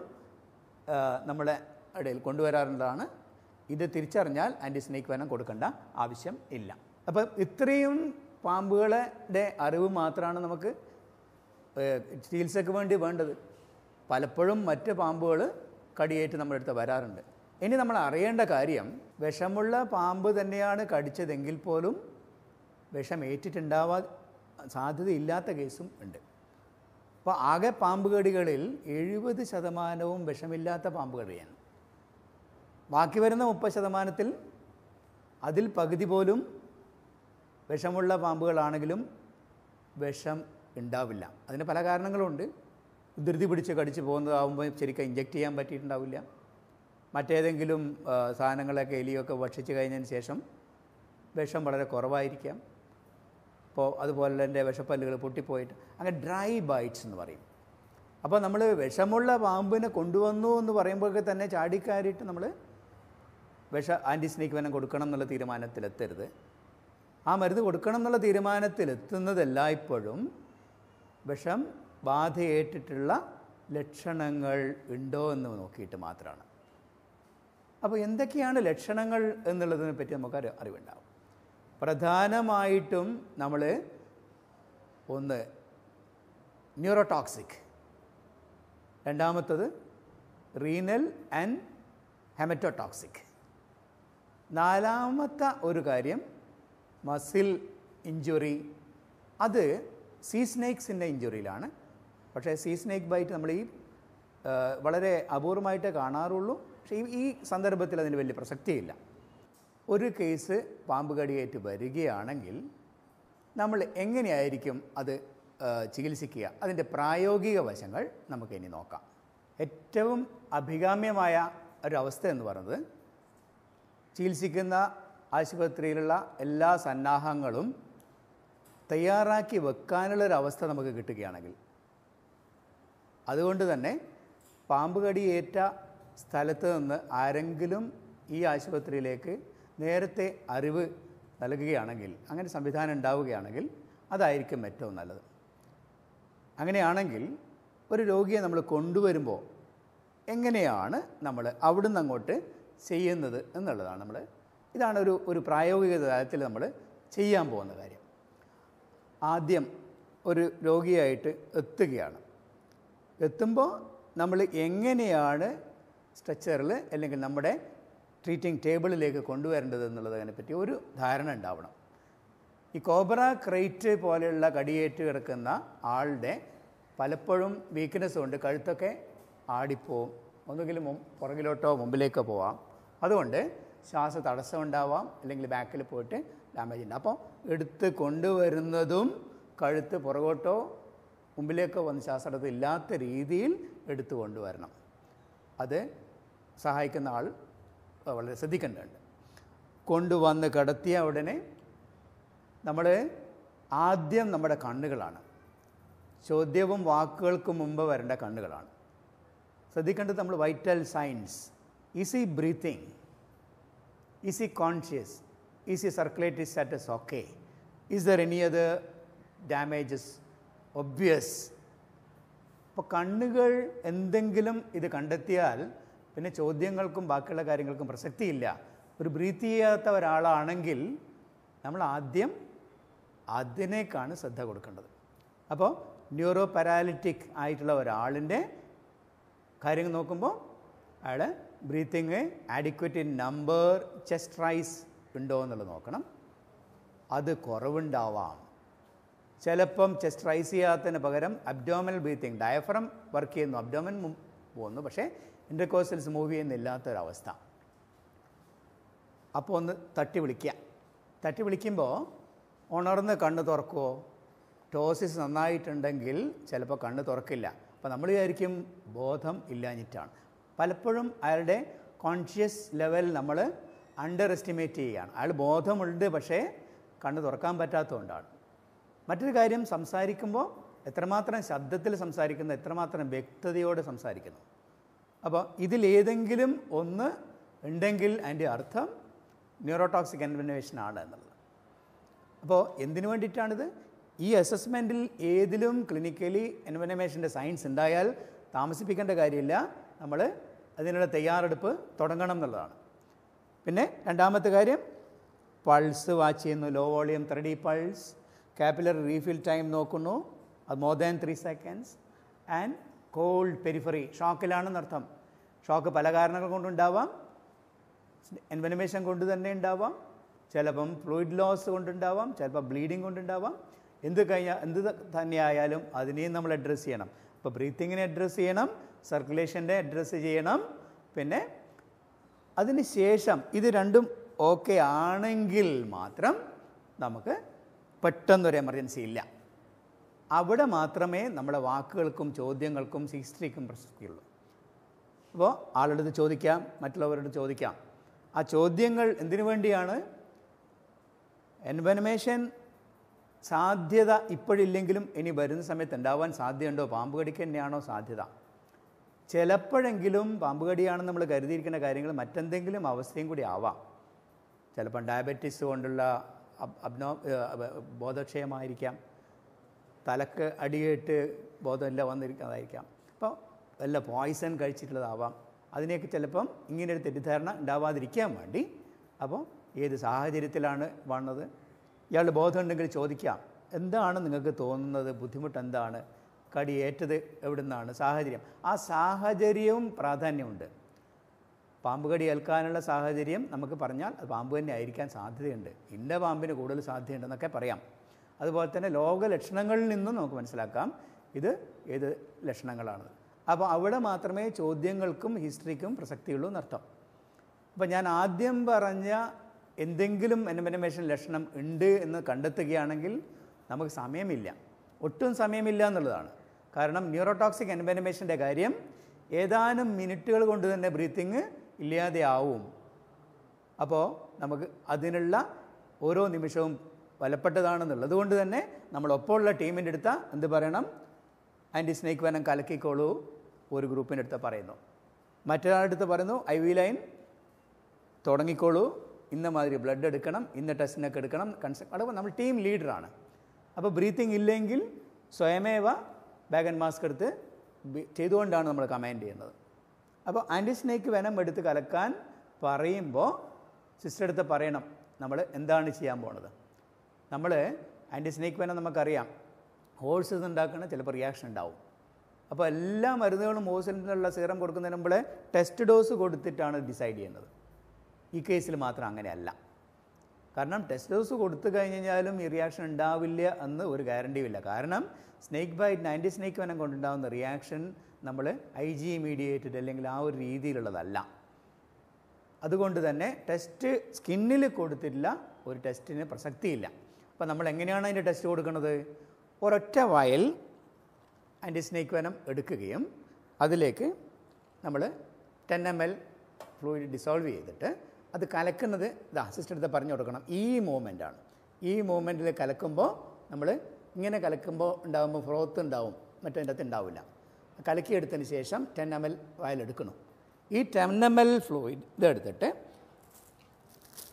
നമ്മളെ ഇടയിൽ കൊണ്ടുവരാറുള്ളതാണ് ഇത് തിരിച്ചറിഞ്ഞാൽ ആൻറ്റി സ്നേക്ക് വനം കൊടുക്കേണ്ട ആവശ്യം ഇല്ല അപ്പം ഇത്രയും പാമ്പുകളുടെ അറിവ് മാത്രമാണ് നമുക്ക് ചികിത്സയ്ക്ക് വേണ്ടി വേണ്ടത് പലപ്പോഴും മറ്റ് പാമ്പുകൾ കടിയേറ്റ് നമ്മുടെ അടുത്ത് വരാറുണ്ട് ഇനി നമ്മൾ അറിയേണ്ട കാര്യം വിഷമുള്ള പാമ്പ് തന്നെയാണ് കടിച്ചതെങ്കിൽ പോലും വിഷം ഏറ്റിട്ടുണ്ടാവാ സാധ്യതയില്ലാത്ത കേസും ഉണ്ട് അപ്പോൾ ആകെ പാമ്പുകടികളിൽ എഴുപത് ശതമാനവും വിഷമില്ലാത്ത പാമ്പുകടിയാണ് ബാക്കി വരുന്ന മുപ്പത് ശതമാനത്തിൽ അതിൽ പകുതി പോലും വിഷമുള്ള പാമ്പുകളാണെങ്കിലും വിഷം ഉണ്ടാവില്ല അതിന് പല കാരണങ്ങളുണ്ട് ധൃതി പിടിച്ച് കടിച്ച് പോകുന്നതാവുമ്പോൾ ശരിക്കും ഇഞ്ചെക്റ്റ് ചെയ്യാൻ പറ്റിയിട്ടുണ്ടാവില്ല മറ്റേതെങ്കിലും സാധനങ്ങളൊക്കെ എലിയൊക്കെ ഭക്ഷിച്ചു കഴിഞ്ഞതിന് ശേഷം വിഷം വളരെ കുറവായിരിക്കാം അപ്പോൾ അതുപോലെ തന്നെ വിഷപ്പല്ലുകൾ പൊട്ടിപ്പോയിട്ട് അങ്ങനെ ഡ്രൈ ബൈറ്റ്സ് എന്ന് പറയും അപ്പോൾ നമ്മൾ വിഷമുള്ള പാമ്പിനെ കൊണ്ടുവന്നു എന്ന് പറയുമ്പോഴൊക്കെ തന്നെ ചാടിക്കാരിട്ട് നമ്മൾ വിഷ സ്നേക്ക് വനം കൊടുക്കണം എന്നുള്ള തീരുമാനത്തിലെത്തരുത് ആ മരുന്ന് കൊടുക്കണം എന്നുള്ള തീരുമാനത്തിലെത്തുന്നതെല്ലായ്പ്പോഴും വിഷം ബാധയേറ്റിട്ടുള്ള ലക്ഷണങ്ങൾ ഉണ്ടോ എന്ന് നോക്കിയിട്ട് മാത്രമാണ് അപ്പോൾ എന്തൊക്കെയാണ് ലക്ഷണങ്ങൾ എന്നുള്ളതിനെ പറ്റി നമുക്ക് അറിവുണ്ടാവും പ്രധാനമായിട്ടും നമ്മൾ ഒന്ന് ന്യൂറോടോക്സിക് രണ്ടാമത്തത് റീനൽ ആൻഡ് ഹെമറ്റോടോക്സിക് നാലാമത്തെ ഒരു കാര്യം മസിൽ ഇഞ്ചുറി അത് സീ സ്നേക്സിൻ്റെ ഇഞ്ചുറിയിലാണ് പക്ഷേ സീ സ്നേക്ക് ബൈറ്റ് നമ്മൾ ഈ വളരെ അപൂർവമായിട്ടേ കാണാറുള്ളൂ പക്ഷേ ഈ സന്ദർഭത്തിൽ അതിന് വലിയ പ്രസക്തിയില്ല ഒരു കേസ് പാമ്പ് കടിയേറ്റ് വരികയാണെങ്കിൽ നമ്മൾ എങ്ങനെയായിരിക്കും അത് ചികിത്സിക്കുക അതിൻ്റെ പ്രായോഗിക വശങ്ങൾ ഇനി നോക്കാം ഏറ്റവും അഭികാമ്യമായ ഒരവസ്ഥ എന്ന് പറയുന്നത് ചികിത്സിക്കുന്ന ആശുപത്രിയിലുള്ള എല്ലാ സന്നാഹങ്ങളും തയ്യാറാക്കി വെക്കാനുള്ളൊരവസ്ഥ നമുക്ക് കിട്ടുകയാണെങ്കിൽ അതുകൊണ്ട് തന്നെ പാമ്പ് കടിയേറ്റ സ്ഥലത്ത് നിന്ന് ആരെങ്കിലും ഈ ആശുപത്രിയിലേക്ക് നേരത്തെ അറിവ് നൽകുകയാണെങ്കിൽ അങ്ങനെ സംവിധാനം ഉണ്ടാവുകയാണെങ്കിൽ അതായിരിക്കും ഏറ്റവും നല്ലത് അങ്ങനെയാണെങ്കിൽ ഒരു രോഗിയെ നമ്മൾ കൊണ്ടുവരുമ്പോൾ എങ്ങനെയാണ് നമ്മൾ അവിടുന്ന് അങ്ങോട്ട് ചെയ്യുന്നത് എന്നുള്ളതാണ് നമ്മൾ ഇതാണ് ഒരു ഒരു പ്രായോഗിക തലത്തിൽ നമ്മൾ ചെയ്യാൻ പോകുന്ന കാര്യം ആദ്യം ഒരു രോഗിയായിട്ട് എത്തുകയാണ് എത്തുമ്പോൾ നമ്മൾ എങ്ങനെയാണ് സ്ട്രക്ചറിൽ അല്ലെങ്കിൽ നമ്മുടെ ട്രീറ്റിംഗ് ടേബിളിലേക്ക് കൊണ്ടുവരേണ്ടത് എന്നുള്ളത് ഒരു ധാരണ ഉണ്ടാവണം ഈ കോബ്ര ക്രൈറ്റ് പോലെയുള്ള കടിയേറ്റ് കിടക്കുന്ന ആളുടെ പലപ്പോഴും വീക്ക്നെസ് കൊണ്ട് കഴുത്തൊക്കെ ആടിപ്പോവും ഒന്നുകിൽ പുറകിലോട്ടോ മുമ്പിലേക്കോ പോവാം അതുകൊണ്ട് ശ്വാസ തടസ്സം ഉണ്ടാവാം അല്ലെങ്കിൽ ബാക്കിൽ പോയിട്ട് ഡാമേജ് ഉണ്ട് അപ്പോൾ എടുത്ത് കൊണ്ടുവരുന്നതും കഴുത്ത് പുറകോട്ടോ മുമ്പിലേക്കോ വന്ന് ശ്വാസടത്ത് ഇല്ലാത്ത രീതിയിൽ എടുത്തു കൊണ്ടുവരണം അത് സഹായിക്കുന്ന ആൾ വളരെ ശ്രദ്ധിക്കേണ്ടതുണ്ട് കൊണ്ടുവന്ന് കടത്തിയ ഉടനെ നമ്മൾ ആദ്യം നമ്മുടെ കണ്ണുകളാണ് ചോദ്യവും വാക്കുകൾക്ക് മുമ്പ് വരേണ്ട കണ്ണുകളാണ് ശ്രദ്ധിക്കേണ്ടത് നമ്മൾ വൈറ്റൽ സയൻസ് ഈസ് ഈ ബ്രീത്തിങ് ഈസ് ഈ കോൺഷ്യസ് ഈസ് ഈ circulatory status okay is there any other damages obvious അപ്പോൾ കണ്ണുകൾ എന്തെങ്കിലും ഇത് കണ്ടെത്തിയാൽ പിന്നെ ചോദ്യങ്ങൾക്കും ബാക്കിയുള്ള കാര്യങ്ങൾക്കും പ്രസക്തിയില്ല ഒരു ബ്രീത്ത് ചെയ്യാത്ത ഒരാളാണെങ്കിൽ നമ്മൾ ആദ്യം അതിനേക്കാണ് ശ്രദ്ധ കൊടുക്കേണ്ടത് അപ്പോൾ ന്യൂറോ പാരാലിറ്റിക് ആയിട്ടുള്ള ഒരാളിൻ്റെ കാര്യങ്ങൾ നോക്കുമ്പോൾ അയാൾ breathing adequate in number chest rise ഉണ്ടോ എന്നുള്ളത് നോക്കണം അത് കുറവുണ്ടാവാം ചിലപ്പം ചെസ്റ്റ് റൈസ് ചെയ്യാത്തതിന് പകരം അബ്ഡോമൽ ബ്രീത്തിങ് ഡയഫ്രം വർക്ക് ചെയ്യുന്നു അബ്ഡോമൻ പോകുന്നു പക്ഷേ ഇൻ്റർകോഴ്സൽസ് മൂവ് ചെയ്യുന്നില്ലാത്തൊരവസ്ഥ അപ്പോൾ ഒന്ന് തട്ടി വിളിക്കുക തട്ടി വിളിക്കുമ്പോൾ ഉണർന്ന് കണ്ണ് തുറക്കുമോ ടോസിസ് നന്നായിട്ടുണ്ടെങ്കിൽ ചിലപ്പോൾ കണ്ണ് തുറക്കില്ല അപ്പോൾ നമ്മൾ വിചാരിക്കും ബോധം ഇല്ലാഞ്ഞിട്ടാണ് പലപ്പോഴും അയാളുടെ കോൺഷ്യസ് ലെവൽ നമ്മൾ അണ്ടർ എസ്റ്റിമേറ്റ് ചെയ്യുകയാണ് അയാൾ ബോധമുണ്ട് പക്ഷേ കണ്ണ് തുറക്കാൻ പറ്റാത്തതുകൊണ്ടാണ് മറ്റൊരു കാര്യം സംസാരിക്കുമ്പോൾ എത്രമാത്രം ശബ്ദത്തിൽ സംസാരിക്കുന്നു എത്രമാത്രം വ്യക്തതയോടെ സംസാരിക്കുന്നു അപ്പോൾ ഇതിലേതെങ്കിലും ഒന്ന് ഉണ്ടെങ്കിൽ അതിൻ്റെ അർത്ഥം ന്യൂറോടോക്സിക് കൺവെൻവേഷൻ ആണ് എന്നുള്ളത് അപ്പോൾ എന്തിനു വേണ്ടിയിട്ടാണിത് ഈ അസസ്മെൻറ്റിൽ ഏതിലും ക്ലിനിക്കലി എൻവനമേഷൻ്റെ സയൻസ് ഉണ്ടായാൽ താമസിപ്പിക്കേണ്ട കാര്യമില്ല നമ്മൾ അതിനുള്ള തയ്യാറെടുപ്പ് തുടങ്ങണം എന്നുള്ളതാണ് പിന്നെ രണ്ടാമത്തെ കാര്യം പൾസ് വാച്ച് ചെയ്യുന്നു low volume thready pulse capillary refill time നോക്കുന്നു അത് more than three seconds and cold periphery ഷോക്കിലാണെന്നർത്ഥം ഷോക്ക് പല കാരണങ്ങൾ കൊണ്ടുണ്ടാവാം എൻവനമേഷൻ കൊണ്ട് തന്നെ ഉണ്ടാവാം ചിലപ്പം ഫ്ലൂയിഡ് ലോസ് കൊണ്ടുണ്ടാവാം ചിലപ്പോൾ ബ്ലീഡിങ് കൊണ്ടുണ്ടാവാം എന്ത് കഴിഞ്ഞാൽ എന്ത് തന്നെയായാലും അതിനെയും നമ്മൾ അഡ്രസ്സ് ചെയ്യണം അപ്പോൾ ബ്രീത്തിങ്ങിനെ അഡ്രസ്സ് ചെയ്യണം സർക്കുലേഷൻ്റെ അഡ്രസ്സ് ചെയ്യണം പിന്നെ അതിന് ശേഷം ഇത് രണ്ടും ഓക്കെ ആണെങ്കിൽ മാത്രം നമുക്ക് പെട്ടെന്നൊരു എമർജൻസി ഇല്ല അവിടെ മാത്രമേ നമ്മുടെ വാക്കുകൾക്കും ചോദ്യങ്ങൾക്കും ഹിസ്റ്ററിക്കും പ്രസക്തിയുള്ളൂ അപ്പോൾ ആളെടുത്ത് ചോദിക്കാം മറ്റുള്ളവരോട് ചോദിക്കാം ആ ചോദ്യങ്ങൾ എന്തിനു വേണ്ടിയാണ് എൻവനമേഷൻ സാധ്യത ഇപ്പോഴില്ലെങ്കിലും ഇനി വരുന്ന സമയത്ത് ഉണ്ടാവാൻ സാധ്യതയുണ്ടോ പാമ്പ് കടിക്ക് തന്നെയാണോ സാധ്യത ചിലപ്പോഴെങ്കിലും പാമ്പ് കടിയാണെന്ന് നമ്മൾ കരുതിയിരിക്കുന്ന കാര്യങ്ങൾ മറ്റെന്തെങ്കിലും അവസ്ഥയും കൂടി ആവാം ചിലപ്പം ഡയബറ്റീസ് കൊണ്ടുള്ള അബ്നോ ബോധക്ഷയമായിരിക്കാം തലക്ക് അടിയേറ്റ് ബോധമില്ല വന്നിരിക്കുന്നതായിരിക്കാം അപ്പോൾ വല്ല പോയിസൺ കഴിച്ചിട്ടുള്ളതാവാം അതിനെയൊക്കെ ചിലപ്പം ഇങ്ങനെ ഒരു തെറ്റിദ്ധാരണ ഉണ്ടാവാതിരിക്കാൻ വേണ്ടി അപ്പോൾ ഏത് സാഹചര്യത്തിലാണ് വന്നത് ഇയാൾ ഉണ്ടെങ്കിൽ ചോദിക്കാം എന്താണ് നിങ്ങൾക്ക് തോന്നുന്നത് ബുദ്ധിമുട്ട് എന്താണ് കടിയേറ്റത് എവിടുന്നാണ് സാഹചര്യം ആ സാഹചര്യവും പ്രാധാന്യമുണ്ട് പാമ്പ് കടി ഏൽക്കാനുള്ള സാഹചര്യം നമുക്ക് പറഞ്ഞാൽ അത് പാമ്പ് തന്നെ ആയിരിക്കാൻ സാധ്യതയുണ്ട് ഇന്ന പാമ്പിന് കൂടുതൽ സാധ്യതയുണ്ടെന്നൊക്കെ പറയാം അതുപോലെ തന്നെ ലോക ലക്ഷണങ്ങളിൽ നിന്നും നമുക്ക് മനസ്സിലാക്കാം ഇത് ഏത് ലക്ഷണങ്ങളാണ് അപ്പോൾ അവിടെ മാത്രമേ ചോദ്യങ്ങൾക്കും ഹിസ്റ്ററിക്കും പ്രസക്തിയുള്ളൂ എന്നർത്ഥം അപ്പോൾ ഞാൻ ആദ്യം പറഞ്ഞ എന്തെങ്കിലും എനമിനമേഷൻ ലക്ഷണം ഉണ്ട് എന്ന് കണ്ടെത്തുകയാണെങ്കിൽ നമുക്ക് സമയമില്ല ഒട്ടും സമയമില്ല എന്നുള്ളതാണ് കാരണം ന്യൂറോടോക്സിക് എൻവെനമേഷൻ്റെ കാര്യം ഏതാനും മിനിറ്റുകൾ കൊണ്ട് തന്നെ ബ്രീത്തിങ് ഇല്ലാതെയാവും ആവും അപ്പോൾ നമുക്ക് അതിനുള്ള ഓരോ നിമിഷവും വലപ്പെട്ടതാണെന്നുള്ളത് അതുകൊണ്ട് തന്നെ നമ്മൾ ഒപ്പമുള്ള ടീമിൻ്റെ അടുത്ത എന്ത് പറയണം ആൻറ്റി സ്നേക്ക് വനം കലക്കിക്കോളൂ ഒരു ഗ്രൂപ്പിൻ്റെ അടുത്ത് പറയുന്നു മറ്റൊരാളുടെ അടുത്ത് പറയുന്നു ഐ വി ലൈൻ തുടങ്ങിക്കോളൂ ഇന്ന മാതിരി ബ്ലഡ് എടുക്കണം ഇന്ന ടെസ്റ്റിനൊക്കെ എടുക്കണം കൺസെപ്റ്റ് അടവ് നമ്മൾ ടീം ലീഡറാണ് അപ്പോൾ ബ്രീത്തിങ് ഇല്ലെങ്കിൽ സ്വയമേവ ബാഗ് ആൻഡ് മാസ്ക് എടുത്ത് ചെയ്തുകൊണ്ടാണ് നമ്മൾ കമാൻഡ് ചെയ്യുന്നത് അപ്പോൾ ആൻറ്റി സ്നേക്ക് വനം എടുത്ത് കലക്കാൻ പറയുമ്പോൾ സിസ്റ്റർ അടുത്ത് പറയണം നമ്മൾ എന്താണ് ചെയ്യാൻ പോണത് നമ്മൾ ആൻറ്റി സ്നേക്ക് വെനം നമുക്കറിയാം ഹോഴ്സസ് ഉണ്ടാക്കുന്ന ചിലപ്പോൾ റിയാക്ഷൻ ഉണ്ടാവും അപ്പോൾ എല്ലാ മരുന്നുകളും ഹോസ്പിറ്റലിനുള്ള സീറം കൊടുക്കുന്നതിന് മുമ്പ് ടെസ്റ്റ് ഡോസ് കൊടുത്തിട്ടാണ് ഡിസൈഡ് ചെയ്യുന്നത് ഈ കേസിൽ മാത്രം അങ്ങനെയല്ല കാരണം ടെസ്റ്റ് ഡോസ് കൊടുത്തു കഴിഞ്ഞ് കഴിഞ്ഞാലും ഈ റിയാക്ഷൻ ഉണ്ടാവില്ല എന്ന് ഒരു ഗ്യാരണ്ടിയുമില്ല കാരണം സ്നേക്ക് ബൈറ്റ് ആൻറ്റി സ്നേക്ക് വനം കൊണ്ടുണ്ടാകുന്ന റിയാക്ഷൻ നമ്മൾ ഐ ജി മീഡിയേറ്റഡ് അല്ലെങ്കിൽ ആ ഒരു രീതിയിലുള്ളതല്ല അതുകൊണ്ട് തന്നെ ടെസ്റ്റ് സ്കിന്നിൽ കൊടുത്തിട്ടില്ല ഒരു ടെസ്റ്റിന് പ്രസക്തിയില്ല അപ്പോൾ നമ്മൾ എങ്ങനെയാണ് അതിൻ്റെ ടെസ്റ്റ് കൊടുക്കുന്നത് ഒരൊറ്റ വയൽ ആൻറ്റി സ്നേക്ക് വനം എടുക്കുകയും അതിലേക്ക് നമ്മൾ ten M L fluid dissolve ചെയ്തിട്ട് അത് കലക്കുന്നത് ഇതാ സിസ്റ്റത്തെ പറഞ്ഞു കൊടുക്കണം ഈ ആണ് ഈ മൂവ്മെൻറ്റിൽ കലക്കുമ്പോൾ നമ്മൾ ഇങ്ങനെ കലക്കുമ്പോൾ ഉണ്ടാകുമ്പോൾ ഫ്രോത്ത് ഉണ്ടാവും അതിൻ്റെ അകത്ത് ഉണ്ടാവില്ല കലക്കിയെടുത്തതിന് ശേഷം ടെൻ എം എൽ എടുക്കണം ഈ ടെൻ എം എൽ ഫ്ലൂയിഡ് ഇതെടുത്തിട്ട്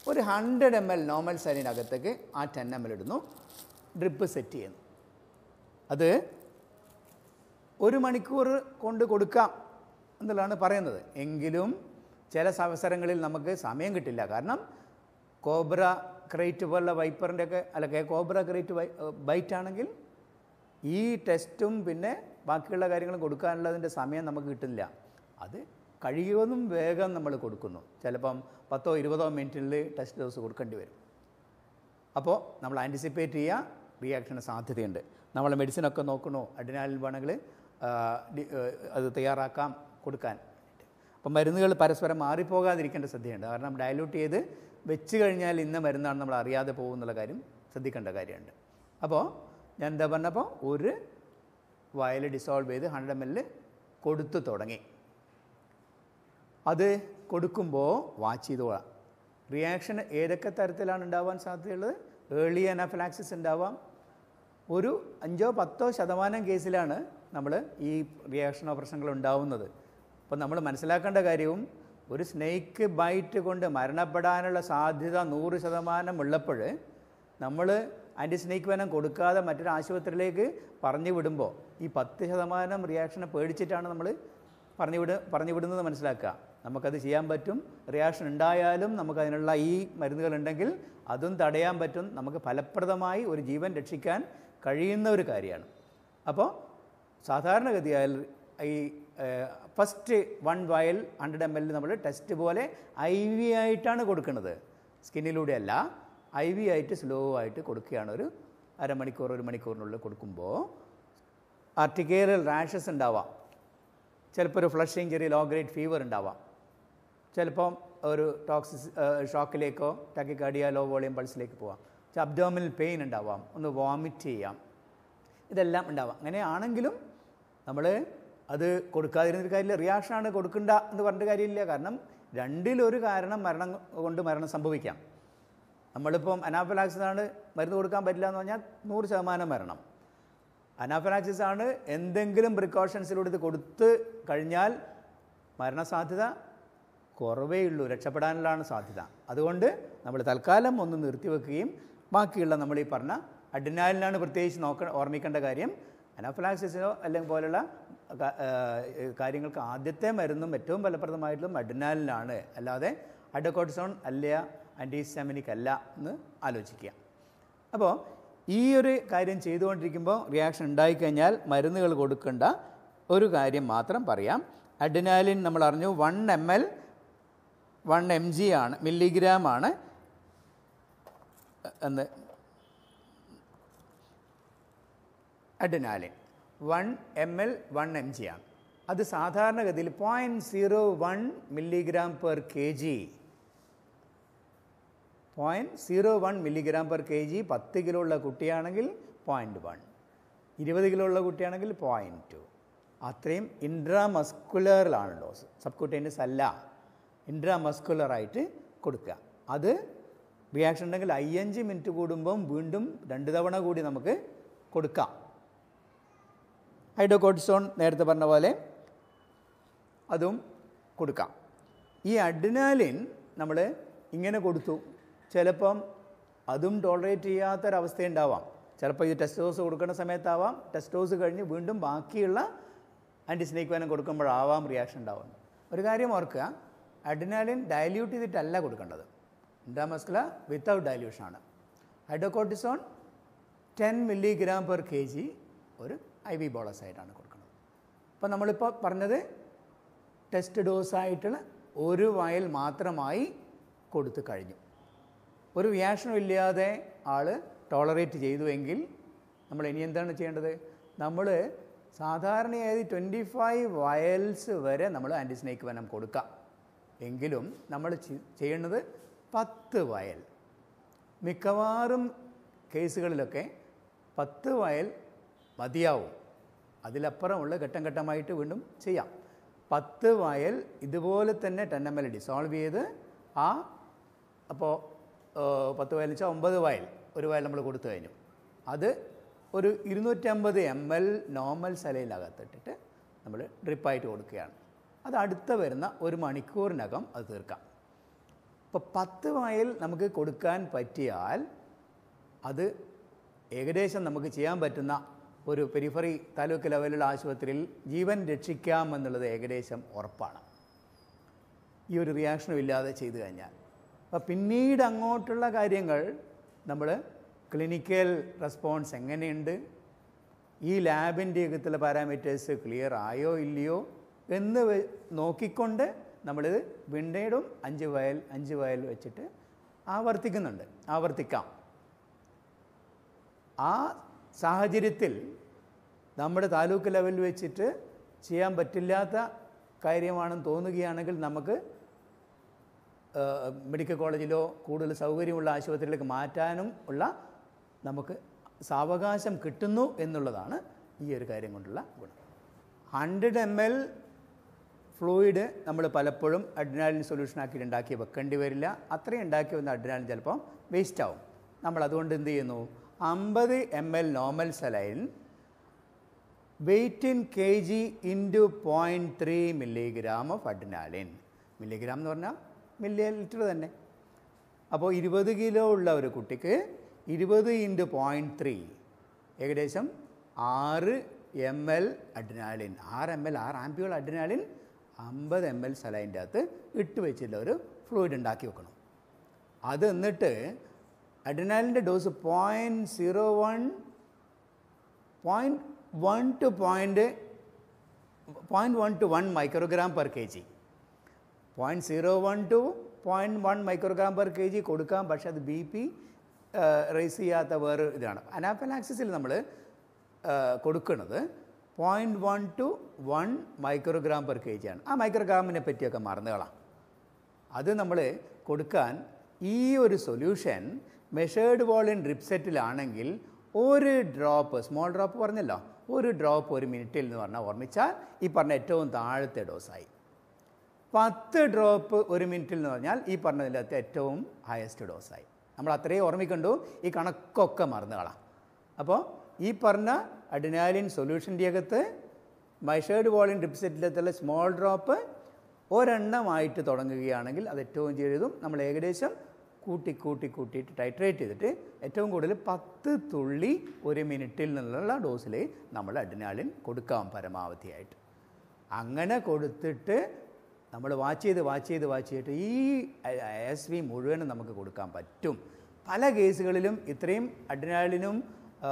ഒരു ഹൺഡ്രഡ് എം എൽ നോർമൽ സാലിൻ്റെ അകത്തേക്ക് ആ ടെൻ എം എൽ ഇടുന്നു ഡ്രിപ്പ് സെറ്റ് ചെയ്യുന്നു അത് ഒരു മണിക്കൂർ കൊണ്ട് കൊടുക്കാം എന്നുള്ളതാണ് പറയുന്നത് എങ്കിലും ചില അവസരങ്ങളിൽ നമുക്ക് സമയം കിട്ടില്ല കാരണം കോബ്ര ക്രേറ്റ് പോലുള്ള വൈപ്പറിൻ്റെ ഒക്കെ അല്ലെങ്കിൽ കോബ്ര ക്രേറ്റ് ബൈറ്റ് ആണെങ്കിൽ ഈ ടെസ്റ്റും പിന്നെ ബാക്കിയുള്ള കാര്യങ്ങളും കൊടുക്കാനുള്ളതിൻ്റെ സമയം നമുക്ക് കിട്ടില്ല അത് കഴിയുമെന്നും വേഗം നമ്മൾ കൊടുക്കുന്നു ചിലപ്പം പത്തോ ഇരുപതോ മിനിറ്റിൽ ടെസ്റ്റ് ഡോസ് കൊടുക്കേണ്ടി വരും അപ്പോൾ നമ്മൾ ആൻറ്റിസിപ്പേറ്റ് ചെയ്യുക റിയാക്ഷന് സാധ്യതയുണ്ട് നമ്മൾ മെഡിസിനൊക്കെ നോക്കണോ അഡിനാലിൻ വേണമെങ്കിൽ അത് തയ്യാറാക്കാം കൊടുക്കാൻ അപ്പം മരുന്നുകൾ പരസ്പരം മാറിപ്പോകാതിരിക്കേണ്ട ശ്രദ്ധയുണ്ട് കാരണം ഡയലൂട്ട് ചെയ്ത് വെച്ച് കഴിഞ്ഞാൽ ഇന്ന മരുന്നാണ് നമ്മൾ അറിയാതെ പോകുന്നുള്ള കാര്യം ശ്രദ്ധിക്കേണ്ട കാര്യമുണ്ട് അപ്പോൾ ഞാൻ എന്താ പറഞ്ഞപ്പോൾ ഒരു വയൽ ഡിസോൾവ് ചെയ്ത് ഹൺഡ്രഡ് എം എൽ കൊടുത്തു തുടങ്ങി അത് കൊടുക്കുമ്പോൾ വാച്ച് ചെയ്തോളാം റിയാക്ഷൻ ഏതൊക്കെ തരത്തിലാണ് ഉണ്ടാവാൻ സാധ്യതയുള്ളത് ഏർലി അനഫലാക്സിസ് ഉണ്ടാവാം ഒരു അഞ്ചോ പത്തോ ശതമാനം കേസിലാണ് നമ്മൾ ഈ റിയാക്ഷൻ ഓപ്പറേഷനുകൾ ഉണ്ടാവുന്നത് അപ്പോൾ നമ്മൾ മനസ്സിലാക്കേണ്ട കാര്യവും ഒരു സ്നേക്ക് ബൈറ്റ് കൊണ്ട് മരണപ്പെടാനുള്ള സാധ്യത നൂറ് ശതമാനം ഉള്ളപ്പോൾ നമ്മൾ ആൻറ്റി സ്നേക്ക് വനം കൊടുക്കാതെ മറ്റൊരു ആശുപത്രിയിലേക്ക് പറഞ്ഞു വിടുമ്പോൾ ഈ പത്ത് ശതമാനം റിയാക്ഷനെ പേടിച്ചിട്ടാണ് നമ്മൾ പറഞ്ഞു വിട പറഞ്ഞു വിടുന്നത് മനസ്സിലാക്കുക നമുക്കത് ചെയ്യാൻ പറ്റും റിയാക്ഷൻ ഉണ്ടായാലും നമുക്കതിനുള്ള ഈ മരുന്നുകൾ ഉണ്ടെങ്കിൽ അതും തടയാൻ പറ്റും നമുക്ക് ഫലപ്രദമായി ഒരു ജീവൻ രക്ഷിക്കാൻ കഴിയുന്ന ഒരു കാര്യമാണ് അപ്പോൾ സാധാരണഗതിയായാൽ ഈ first one vial hundred M L നമ്മൾ ടെസ്റ്റ് പോലെ ഐ വി ആയിട്ടാണ് കൊടുക്കുന്നത് സ്കിന്നിലൂടെ അല്ല ഐ വി ആയിട്ട് സ്ലോ ആയിട്ട് കൊടുക്കുകയാണ് ഒരു അരമണിക്കൂർ ഒരു മണിക്കൂറിനുള്ളിൽ കൊടുക്കുമ്പോൾ ആർട്ടിക്കേറിയൽ റാഷസ് ഉണ്ടാവാം ചിലപ്പോൾ ഒരു ഫ്ലഷ് ചെറിയ ലോ ഗ്രേഡ് ഫീവർ ഉണ്ടാവാം ചിലപ്പം ഒരു ടോക്സിസ് ഷോക്കിലേക്കോ ടക്കിക്കാടിയ ലോ വോളിയം പൾസിലേക്ക് പോവാം അബ്ഡോമിനൽ പെയിൻ ഉണ്ടാവാം ഒന്ന് വോമിറ്റ് ചെയ്യാം ഇതെല്ലാം ഉണ്ടാവാം അങ്ങനെയാണെങ്കിലും നമ്മൾ അത് കൊടുക്കാതിരുന്നൊരു കാര്യമില്ല റിയാക്ഷനാണ് കൊടുക്കണ്ട എന്ന് പറഞ്ഞിട്ട് കാര്യമില്ല കാരണം രണ്ടിലൊരു കാരണം മരണം കൊണ്ട് മരണം സംഭവിക്കാം നമ്മളിപ്പം അനാഫലാക്സിസ് ആണ് മരുന്ന് കൊടുക്കാൻ പറ്റില്ല എന്ന് പറഞ്ഞാൽ നൂറ് ശതമാനം മരണം അനാഫലാക്സിസ് ആണ് എന്തെങ്കിലും പ്രിക്കോഷൻസിലൂടെ ഇത് കൊടുത്ത് കഴിഞ്ഞാൽ മരണസാധ്യത കുറവേ ഉള്ളൂ രക്ഷപ്പെടാനുള്ളതാണ് സാധ്യത അതുകൊണ്ട് നമ്മൾ തൽക്കാലം ഒന്ന് നിർത്തിവെക്കുകയും ബാക്കിയുള്ള നമ്മൾ ഈ പറഞ്ഞ അഡിനാലിനാണ് പ്രത്യേകിച്ച് നോക്ക ഓർമ്മിക്കേണ്ട കാര്യം അനഫ്ലാക്സിസോ അല്ലെങ്കിൽ പോലുള്ള കാര്യങ്ങൾക്ക് ആദ്യത്തെ മരുന്നും ഏറ്റവും ഫലപ്രദമായിട്ടുള്ളതും അഡിനാലിനാണ് അല്ലാതെ അഡക്കോട്ടിസോൺ അല്ല ആൻറ്റിസ്റ്റാമിനിക് അല്ല എന്ന് ആലോചിക്കുക അപ്പോൾ ഈ ഒരു കാര്യം ചെയ്തുകൊണ്ടിരിക്കുമ്പോൾ റിയാക്ഷൻ ഉണ്ടായിക്കഴിഞ്ഞാൽ മരുന്നുകൾ കൊടുക്കേണ്ട ഒരു കാര്യം മാത്രം പറയാം അഡിനാലിൻ നമ്മൾ അറിഞ്ഞു one M L one M G ആണ് മില്ലിഗ്രാം ആണ് എന്ന് adrenaline one M L one M G ആണ് അത് സാധാരണഗതിയിൽ point zero one milligram per K G point zero one milligram per K G പത്ത് കിലോ ഉള്ള കുട്ടിയാണെങ്കിൽ പോയിൻറ്റ് വൺ ഇരുപത് കിലോ ഉള്ള കുട്ടിയാണെങ്കിൽ പോയിൻറ്റ് ടു അത്രയും ഇൻട്രാമസ്കുലറിലാണ് ഡോസ് സബ്കുട്ടേനിയസ് അല്ല ആയിട്ട് കൊടുക്കുക അത് റിയാക്ഷൻ ഉണ്ടെങ്കിൽ അയ്യഞ്ച് മിനിറ്റ് കൂടുമ്പം വീണ്ടും രണ്ട് തവണ കൂടി നമുക്ക് കൊടുക്കാം ഹൈഡ്രോകോട്ടിസോൺ നേരത്തെ പറഞ്ഞ പോലെ അതും കൊടുക്കാം ഈ അഡിനാലിൻ നമ്മൾ ഇങ്ങനെ കൊടുത്തു ചിലപ്പം അതും ടോളറേറ്റ് ഉണ്ടാവാം ചിലപ്പോൾ ഇത് ടെസ്റ്റ് ഡോസ് കൊടുക്കുന്ന സമയത്താവാം ടെസ്റ്റ് ഡോസ് കഴിഞ്ഞ് വീണ്ടും ബാക്കിയുള്ള ആൻറ്റിസ്നേക്ക് വേനം കൊടുക്കുമ്പോഴാവാം റിയാക്ഷൻ ഉണ്ടാവുന്നത് ഒരു കാര്യം ഓർക്കുക അഡിനാലിൻ ഡയല്യൂട്ട് ചെയ്തിട്ടല്ല കൊടുക്കേണ്ടത് ഇൻഡാമസ്കുല വിത്തൗട്ട് ആണ് hydrocortisone ten milligram per K G ഒരു ഐ വി ബോളസ് ആയിട്ടാണ് കൊടുക്കുന്നത് അപ്പോൾ നമ്മളിപ്പോൾ പറഞ്ഞത് ടെസ്റ്റ് ഡോസായിട്ടുള്ള ഒരു വയൽ മാത്രമായി കൊടുത്തു കഴിഞ്ഞു ഒരു റിയാക്ഷനും ഇല്ലാതെ ആൾ ടോളറേറ്റ് ചെയ്തുവെങ്കിൽ നമ്മൾ ഇനി എന്താണ് ചെയ്യേണ്ടത് നമ്മൾ സാധാരണയായി ട്വൻറ്റി ഫൈവ് വയൽസ് വരെ നമ്മൾ ആൻറ്റിസ്നേക്ക് വനം കൊടുക്കാം എങ്കിലും നമ്മൾ ചെയ്യേണ്ടത് പത്ത് വയൽ മിക്കവാറും കേസുകളിലൊക്കെ പത്ത് വയൽ മതിയാവും അതിലപ്പുറമുള്ള ഘട്ടം ഘട്ടമായിട്ട് വീണ്ടും ചെയ്യാം പത്ത് വയൽ ഇതുപോലെ തന്നെ ടെന്നമലി ഡിസോൾവ് ചെയ്ത് ആ അപ്പോൾ പത്ത് വയൽ വെച്ചാൽ ഒമ്പത് വയൽ ഒരു വയൽ നമ്മൾ കൊടുത്തു കഴിഞ്ഞു അത് ഒരു ഇരുന്നൂറ്റമ്പത് എം എൽ നോർമൽ സലയിലകത്തിട്ടിട്ട് നമ്മൾ ഡ്രിപ്പായിട്ട് കൊടുക്കുകയാണ് അത് അടുത്ത വരുന്ന ഒരു മണിക്കൂറിനകം അത് തീർക്കാം ഇപ്പോൾ പത്ത് മൈൽ നമുക്ക് കൊടുക്കാൻ പറ്റിയാൽ അത് ഏകദേശം നമുക്ക് ചെയ്യാൻ പറ്റുന്ന ഒരു പെരിഫറി താലൂക്ക് ലെവലിലുള്ള ആശുപത്രിയിൽ ജീവൻ രക്ഷിക്കാമെന്നുള്ളത് ഏകദേശം ഉറപ്പാണ് ഈ ഒരു റിയാക്ഷനും ഇല്ലാതെ ചെയ്തു കഴിഞ്ഞാൽ അപ്പോൾ പിന്നീട് അങ്ങോട്ടുള്ള കാര്യങ്ങൾ നമ്മൾ ക്ലിനിക്കൽ റെസ്പോൺസ് എങ്ങനെയുണ്ട് ഈ ലാബിൻ്റെ യുഗത്തിലെ പാരാമീറ്റേഴ്സ് ക്ലിയർ ആയോ ഇല്ലയോ എന്ന് നോക്കിക്കൊണ്ട് നമ്മളിത് വിണ്ടയിടും അഞ്ച് വയൽ അഞ്ച് വയൽ വെച്ചിട്ട് ആവർത്തിക്കുന്നുണ്ട് ആവർത്തിക്കാം ആ സാഹചര്യത്തിൽ നമ്മുടെ താലൂക്ക് ലെവലിൽ വെച്ചിട്ട് ചെയ്യാൻ പറ്റില്ലാത്ത കാര്യമാണെന്ന് തോന്നുകയാണെങ്കിൽ നമുക്ക് മെഡിക്കൽ കോളേജിലോ കൂടുതൽ സൗകര്യമുള്ള ആശുപത്രിയിലേക്ക് മാറ്റാനും ഉള്ള നമുക്ക് സാവകാശം കിട്ടുന്നു എന്നുള്ളതാണ് ഈ ഒരു കാര്യം കൊണ്ടുള്ള ഗുണം ഹൺഡ്രഡ് എം എൽ ഫ്ലൂയിഡ് നമ്മൾ പലപ്പോഴും അഡ്രിനാലിൻ സൊല്യൂഷൻ ആക്കിയിട്ട് ഉണ്ടാക്കി വെക്കേണ്ടി വരില്ല അത്രയും ഉണ്ടാക്കി വന്ന അഡ്രിനാലിൻ ചിലപ്പോൾ വേസ്റ്റ് ആവും നമ്മൾ അതുകൊണ്ട് എന്ത് ചെയ്യുന്നു അമ്പത് M L normal saline weight in K G into point three milligram of adrenaline milligram എന്ന് പറഞ്ഞാൽ മില്ലിയ ലിറ്റർ തന്നെ അപ്പോൾ ഇരുപത് കിലോ ഉള്ള ഒരു കുട്ടിക്ക് ഇരുപത് ഇൻറ്റു പോയിൻറ്റ് ത്രീ ഏകദേശം ആറ് എം എൽ അഡ്രിനാലിൻ ആറ് എം എൽ ആറ് ആംപ്യൂൾ അഡ്രിനാലിൻ അമ്പത് എം എൽ സലൈൻ്റെ അകത്ത് ഇട്ട് വെച്ചിട്ടുള്ള ഒരു ഫ്ലൂയിഡ് ഉണ്ടാക്കി വെക്കണം അത് എന്നിട്ട് അഡ്രിനാലിൻ്റെ dose point zero one point one two point point one two one microgram per K G point zero one two point one microgram per K G കൊടുക്കാം പക്ഷേ അത് ബി പി റേസ് ചെയ്യാത്ത വേറെ ഇതാണ് അനാഫലാക്സിസിൽ നമ്മൾ കൊടുക്കുന്നത് point one two one microgram per K ആണ് ആ മൈക്രോഗ്രാമിനെ പറ്റിയൊക്കെ മറന്നുകളാം അത് നമ്മൾ കൊടുക്കാൻ ഈ ഒരു സൊല്യൂഷൻ മെഷേർഡ് വോളിൻ ഡ്രിപ്സെറ്റിലാണെങ്കിൽ ഒരു ഡ്രോപ്പ് സ്മോൾ ഡ്രോപ്പ് പറഞ്ഞല്ലോ ഒരു ഡ്രോപ്പ് ഒരു മിനിറ്റിൽ എന്ന് പറഞ്ഞാൽ ഓർമ്മിച്ചാൽ ഈ പറഞ്ഞ ഏറ്റവും താഴത്തെ ഡോസായി പത്ത് ഡ്രോപ്പ് ഒരു മിനിറ്റിൽ എന്ന് പറഞ്ഞാൽ ഈ പറഞ്ഞതിലത്തെ ഏറ്റവും ഹയസ്റ്റ് ഡോസായി നമ്മൾ അത്രയും ഓർമ്മിക്കണ്ടു ഈ കണക്കൊക്കെ മറന്നുകളാം അപ്പോൾ ഈ പറഞ്ഞ അഡിനാലിൻ സൊല്യൂഷൻ്റെ അകത്ത് മൈഷേർഡ് വോളിൻ ഡെപ്പിസിറ്റിലെത്തുള്ള സ്മോൾ ഡ്രോപ്പ് ഒരെണ്ണമായിട്ട് തുടങ്ങുകയാണെങ്കിൽ അത് ഏറ്റവും ചെയ്തതും നമ്മൾ ഏകദേശം കൂട്ടി കൂട്ടി കൂട്ടിയിട്ട് ടൈട്രേറ്റ് ചെയ്തിട്ട് ഏറ്റവും കൂടുതൽ പത്ത് തുള്ളി ഒരു മിനിറ്റിൽ നിന്നുള്ള ഡോസിൽ നമ്മൾ അഡിനാലിൻ കൊടുക്കാം പരമാവധിയായിട്ട് അങ്ങനെ കൊടുത്തിട്ട് നമ്മൾ വാച്ച് ചെയ്ത് വാച്ച് ചെയ്ത് വാച്ച് ചെയ്തിട്ട് ഈ എസ് വി മുഴുവനും നമുക്ക് കൊടുക്കാൻ പറ്റും പല കേസുകളിലും ഇത്രയും അഡിനാലിനും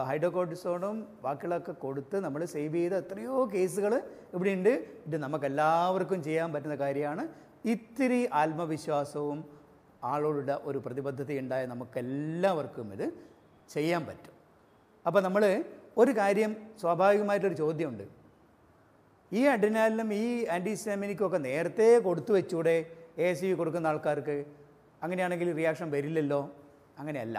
ഹൈഡ്രോകോർട്ടിസോണും ബാക്കികളൊക്കെ കൊടുത്ത് നമ്മൾ സേവ് ചെയ്ത എത്രയോ കേസുകൾ ഇവിടെയുണ്ട് ഇത് നമുക്കെല്ലാവർക്കും ചെയ്യാൻ പറ്റുന്ന കാര്യമാണ് ഇത്തിരി ആത്മവിശ്വാസവും ആളുകളുടെ ഒരു പ്രതിബദ്ധത ഉണ്ടായ നമുക്കെല്ലാവർക്കും ഇത് ചെയ്യാൻ പറ്റും അപ്പോൾ നമ്മൾ ഒരു കാര്യം സ്വാഭാവികമായിട്ടൊരു ചോദ്യമുണ്ട് ഈ അഡ്രിനാലിനും ഈ ആൻറ്റിസ്റ്റാമിനിക്കും ഒക്കെ നേരത്തെ കൊടുത്തു വെച്ചൂടെ എ സി കൊടുക്കുന്ന ആൾക്കാർക്ക് അങ്ങനെയാണെങ്കിൽ റിയാക്ഷൻ വരില്ലല്ലോ അങ്ങനെയല്ല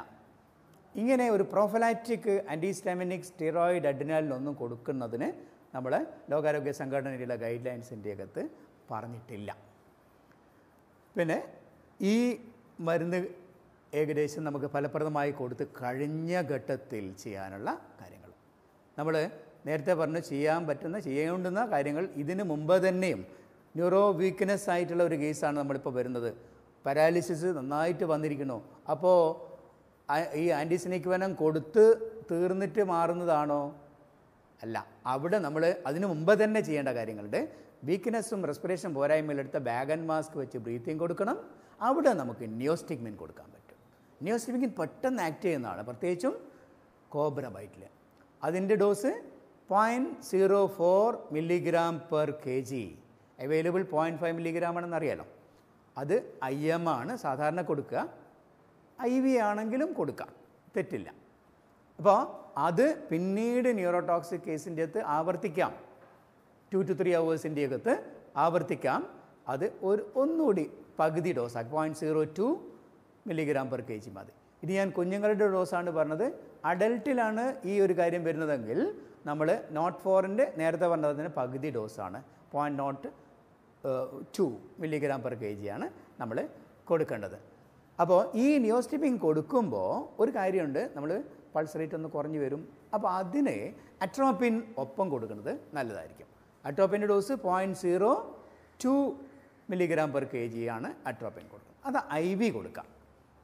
ഇങ്ങനെ ഒരു പ്രോഫലാറ്റിക് ആൻറ്റിസ്റ്റാമിനിക് സ്റ്റിറോയിഡ് അഡിനാലിനൊന്നും കൊടുക്കുന്നതിന് നമ്മൾ ലോകാരോഗ്യ സംഘടനയിലുള്ള ഗൈഡ് ലൈൻസിൻ്റെ അകത്ത് പറഞ്ഞിട്ടില്ല പിന്നെ ഈ മരുന്ന് ഏകദേശം നമുക്ക് ഫലപ്രദമായി കൊടുത്ത് കഴിഞ്ഞ ഘട്ടത്തിൽ ചെയ്യാനുള്ള കാര്യങ്ങൾ നമ്മൾ നേരത്തെ പറഞ്ഞു ചെയ്യാൻ പറ്റുന്ന ചെയ്യേണ്ടുന്ന കാര്യങ്ങൾ ഇതിനു മുമ്പ് തന്നെയും ന്യൂറോ വീക്ക്നെസ് ആയിട്ടുള്ള ഒരു കേസാണ് നമ്മളിപ്പോൾ വരുന്നത് പരാലിസിസ് നന്നായിട്ട് വന്നിരിക്കുന്നു അപ്പോൾ ഈ ആൻറ്റിസിനിക്വനം കൊടുത്ത് തീർന്നിട്ട് മാറുന്നതാണോ അല്ല അവിടെ നമ്മൾ അതിനു മുമ്പ് തന്നെ ചെയ്യേണ്ട കാര്യങ്ങളുണ്ട് വീക്ക്നെസ്സും റെസ്പിറേഷൻ പോരായ്മയിലെടുത്ത ബാഗ് ആൻഡ് മാസ്ക് വെച്ച് ബ്രീത്തിങ് കൊടുക്കണം അവിടെ നമുക്ക് ന്യൂസ്റ്റിഗ്മിൻ കൊടുക്കാൻ പറ്റും ന്യൂസ്റ്റിഗ്മിൻ പെട്ടെന്ന് ആക്ട് ചെയ്യുന്നതാണ് പ്രത്യേകിച്ചും കോബ്ര ബൈറ്റിൽ അതിൻ്റെ dose point zero four milligram per K G available point five milligram അറിയാലോ അത് ഐ എം ആണ് സാധാരണ കൊടുക്കുക ഐ വി ആണെങ്കിലും കൊടുക്കാം തെറ്റില്ല അപ്പോൾ അത് പിന്നീട് ന്യൂറോടോക്സിക് കേസിൻ്റെ അകത്ത് ആവർത്തിക്കാം ടു ടു ത്രീ അവേഴ്സിൻ്റെ അകത്ത് ആവർത്തിക്കാം അത് ഒരു ഒന്നുകൂടി പകുതി ഡോസാക്കി point zero two milligram per K G മതി ഇത് ഞാൻ കുഞ്ഞുങ്ങളുടെ ഡോസാണ് പറഞ്ഞത് അഡൽട്ടിലാണ് ഈ ഒരു കാര്യം വരുന്നതെങ്കിൽ നമ്മൾ നോട്ട് ഫോറിൻ്റെ നേരത്തെ പറഞ്ഞതിന് പകുതി ഡോസാണ് point nought two milligram per K ജിയാണ് നമ്മൾ കൊടുക്കേണ്ടത് അപ്പോൾ ഈ നിയോസ്റ്റിപ്പിൻ കൊടുക്കുമ്പോൾ ഒരു കാര്യമുണ്ട് നമ്മൾ പൾസ് റേറ്റ് ഒന്ന് കുറഞ്ഞു വരും അപ്പോൾ അതിന് അട്രോപ്പിൻ ഒപ്പം കൊടുക്കുന്നത് നല്ലതായിരിക്കും അട്രോപ്പിൻ്റെ dose point zero two milligram per K G ആണ് അട്രോപ്പിൻ കൊടുക്കുന്നത് അത് ഐ വി കൊടുക്കാം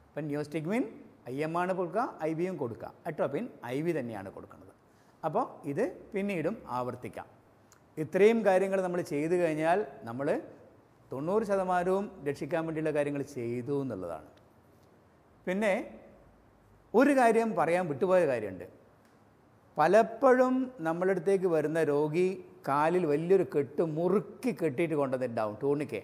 ഇപ്പം ന്യൂസ്റ്റിഗ്മിൻ ഐ എം ആണ് കൊടുക്കുക ഐ വിയും കൊടുക്കുക അട്രോപ്പിൻ ഐ വി തന്നെയാണ് കൊടുക്കുന്നത് അപ്പോൾ ഇത് പിന്നീടും ആവർത്തിക്കാം ഇത്രയും കാര്യങ്ങൾ നമ്മൾ ചെയ്തു കഴിഞ്ഞാൽ നമ്മൾ തൊണ്ണൂറ് ശതമാനവും രക്ഷിക്കാൻ വേണ്ടിയുള്ള കാര്യങ്ങൾ ചെയ്തു എന്നുള്ളതാണ് പിന്നെ ഒരു കാര്യം പറയാൻ വിട്ടുപോയ കാര്യമുണ്ട് പലപ്പോഴും നമ്മളുടെ അടുത്തേക്ക് വരുന്ന രോഗി കാലിൽ വലിയൊരു കെട്ട് മുറുക്കി കെട്ടിയിട്ട് കൊണ്ടുവന്നിട്ടുണ്ടാവും ടൂർണിക്കെ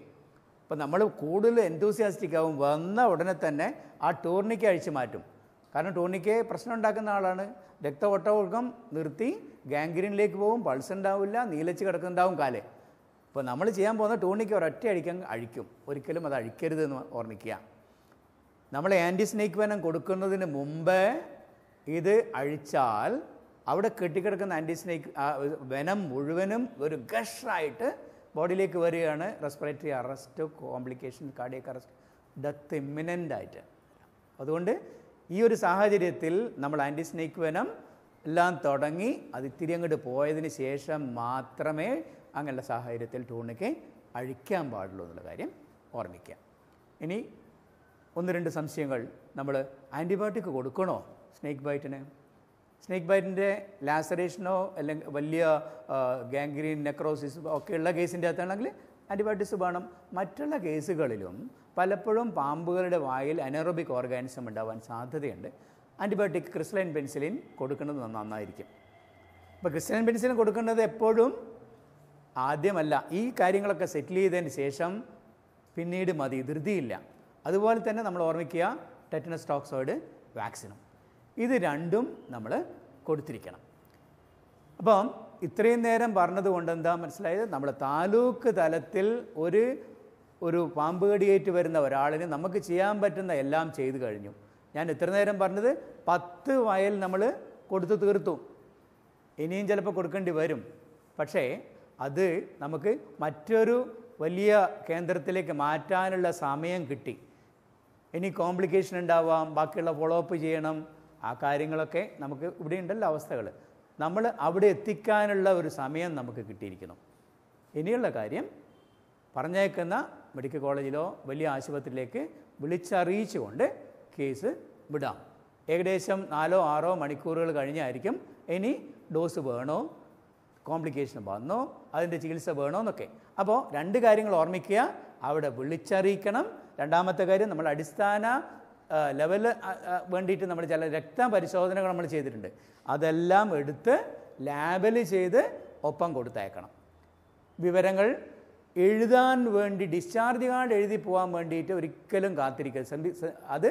അപ്പോൾ നമ്മൾ കൂടുതൽ എൻതൂസിയാസ്റ്റിക് ആവും വന്ന ഉടനെ തന്നെ ആ ടൂർണിക്കെ അഴിച്ചു മാറ്റും കാരണം ടൂർണിക്കെ പ്രശ്നം ഉണ്ടാക്കുന്ന ആളാണ് രക്തവട്ടമൊഴുക്കം നിർത്തി ഗാംഗ്രീനിലേക്ക് പോകും പൾസ് ഉണ്ടാവില്ല നീലച്ച് കിടക്കുന്നുണ്ടാവും കാലേ അപ്പോൾ നമ്മൾ ചെയ്യാൻ പോകുന്ന ടൂർണിക്ക ഒരൊറ്റ അഴിക്കാൻ അഴിക്കും ഒരിക്കലും അത് അഴിക്കരുതെന്ന് ഓർമ്മിക്കുക നമ്മൾ ആൻറ്റി സ്നേക്ക് വനം കൊടുക്കുന്നതിന് മുമ്പ് ഇത് അഴിച്ചാൽ അവിടെ കെട്ടിക്കിടക്കുന്ന ആൻറ്റി സ്നേക്ക് വനം മുഴുവനും ഒരു ഗഷായിട്ട് ബോഡിയിലേക്ക് വരികയാണ് respiratory arrest complication cardiac arrest death imminent ആയിട്ട് അതുകൊണ്ട് ഈ ഒരു സാഹചര്യത്തിൽ നമ്മൾ ആൻറ്റി സ്നേക്ക് വനം എല്ലാം തുടങ്ങി അത് ഇത്തിരി അങ്ങോട്ട് പോയതിന് ശേഷം മാത്രമേ അങ്ങനെയുള്ള സാഹചര്യത്തിൽ ടൂണിക്ക് അഴിക്കാൻ പാടുള്ളൂ എന്നുള്ള കാര്യം ഓർമ്മിക്കാം ഇനി ഒന്ന് രണ്ട് സംശയങ്ങൾ നമ്മൾ ആൻറ്റിബയോട്ടിക് കൊടുക്കണോ സ്നേക്ക് ബൈറ്റിന് സ്നേക്ക് ബൈറ്റിൻ്റെ ലാസറേഷനോ അല്ലെങ്കിൽ വലിയ ഗാംഗ്രീൻ നെക്രോസിസ് ഒക്കെയുള്ള കേസിൻ്റെ അകത്താണെങ്കിൽ ആൻറ്റിബയോട്ടിക്സ് വേണം മറ്റുള്ള കേസുകളിലും പലപ്പോഴും പാമ്പുകളുടെ വായിൽ അനറോബിക് ഓർഗാനിസം ഉണ്ടാവാൻ സാധ്യതയുണ്ട് ആൻറ്റിബയോട്ടിക് ക്രിസ്റ്റലൈൻ പെൻസിലിൻ കൊടുക്കുന്നത് നന്നായിരിക്കും അപ്പോൾ ക്രിസ്റ്റലൈൻ പെൻസിലിൻ കൊടുക്കേണ്ടത് എപ്പോഴും ആദ്യമല്ല ഈ കാര്യങ്ങളൊക്കെ സെറ്റിൽ ചെയ്തതിന് ശേഷം പിന്നീട് മതി ധൃതിയില്ല അതുപോലെ തന്നെ നമ്മൾ ഓർമ്മിക്കുക ടെറ്റനസ് ടോക്സോയിഡ് വാക്സിനും ഇത് രണ്ടും നമ്മൾ കൊടുത്തിരിക്കണം അപ്പം ഇത്രയും നേരം പറഞ്ഞതുകൊണ്ട് എന്താ മനസ്സിലായത് നമ്മൾ താലൂക്ക് തലത്തിൽ ഒരു ഒരു പാമ്പ് കടിയേറ്റ് വരുന്ന ഒരാളിന് നമുക്ക് ചെയ്യാൻ പറ്റുന്ന എല്ലാം ചെയ്തു കഴിഞ്ഞു ഞാൻ ഇത്ര നേരം പറഞ്ഞത് പത്ത് വയൽ നമ്മൾ കൊടുത്തു തീർത്തു ഇനിയും ചിലപ്പോൾ കൊടുക്കേണ്ടി വരും പക്ഷേ അത് നമുക്ക് മറ്റൊരു വലിയ കേന്ദ്രത്തിലേക്ക് മാറ്റാനുള്ള സമയം കിട്ടി ഇനി കോംപ്ലിക്കേഷൻ ഉണ്ടാവാം ബാക്കിയുള്ള ഫോളോ അപ്പ് ചെയ്യണം ആ കാര്യങ്ങളൊക്കെ നമുക്ക് ഇവിടെ ഉണ്ടല്ലോ അവസ്ഥകൾ നമ്മൾ അവിടെ എത്തിക്കാനുള്ള ഒരു സമയം നമുക്ക് കിട്ടിയിരിക്കണം ഇനിയുള്ള കാര്യം പറഞ്ഞേക്കുന്ന മെഡിക്കൽ കോളേജിലോ വലിയ ആശുപത്രിയിലേക്ക് വിളിച്ചറിയിച്ചുകൊണ്ട് കേസ് വിടാം ഏകദേശം നാലോ ആറോ മണിക്കൂറുകൾ കഴിഞ്ഞായിരിക്കും ഇനി ഡോസ് വേണോ കോംപ്ലിക്കേഷൻ വന്നോ അതിൻ്റെ ചികിത്സ വേണോ എന്നൊക്കെ അപ്പോൾ രണ്ട് കാര്യങ്ങൾ ഓർമ്മിക്കുക അവിടെ വിളിച്ചറിയിക്കണം രണ്ടാമത്തെ കാര്യം നമ്മൾ അടിസ്ഥാന ലെവൽ വേണ്ടിയിട്ട് നമ്മൾ ചില രക്ത പരിശോധനകൾ നമ്മൾ ചെയ്തിട്ടുണ്ട് അതെല്ലാം എടുത്ത് ലാബിൽ ചെയ്ത് ഒപ്പം കൊടുത്തയക്കണം വിവരങ്ങൾ എഴുതാൻ വേണ്ടി ഡിസ്ചാർജ് കാർഡ് എഴുതി പോകാൻ വേണ്ടിയിട്ട് ഒരിക്കലും കാത്തിരിക്കരുത് അത്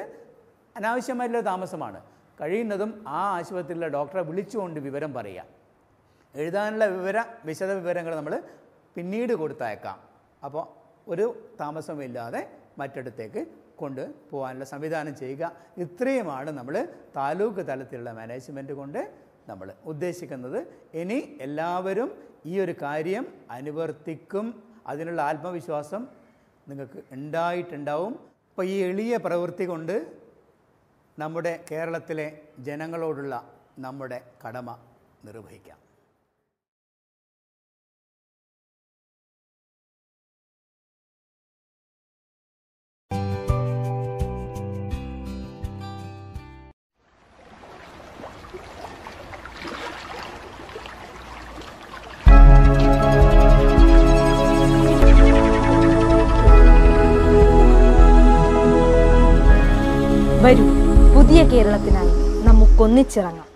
അനാവശ്യമായിട്ടുള്ള താമസമാണ് കഴിയുന്നതും ആ ആശുപത്രിയിലെ ഡോക്ടറെ വിളിച്ചുകൊണ്ട് വിവരം പറയുക എഴുതാനുള്ള വിവര വിശദ വിവരങ്ങൾ നമ്മൾ പിന്നീട് കൊടുത്തയക്കാം അപ്പോൾ ഒരു താമസമില്ലാതെ മറ്റിടത്തേക്ക് കൊണ്ട് പോകാനുള്ള സംവിധാനം ചെയ്യുക ഇത്രയുമാണ് നമ്മൾ താലൂക്ക് തലത്തിലുള്ള മാനേജ്മെൻറ്റ് കൊണ്ട് നമ്മൾ ഉദ്ദേശിക്കുന്നത് ഇനി എല്ലാവരും ഈ ഒരു കാര്യം അനുവർത്തിക്കും അതിനുള്ള ആത്മവിശ്വാസം നിങ്ങൾക്ക് ഉണ്ടായിട്ടുണ്ടാവും അപ്പോൾ ഈ എളിയ പ്രവൃത്തി കൊണ്ട് നമ്മുടെ കേരളത്തിലെ ജനങ്ങളോടുള്ള നമ്മുടെ കടമ നിർവഹിക്കാം ネチュラな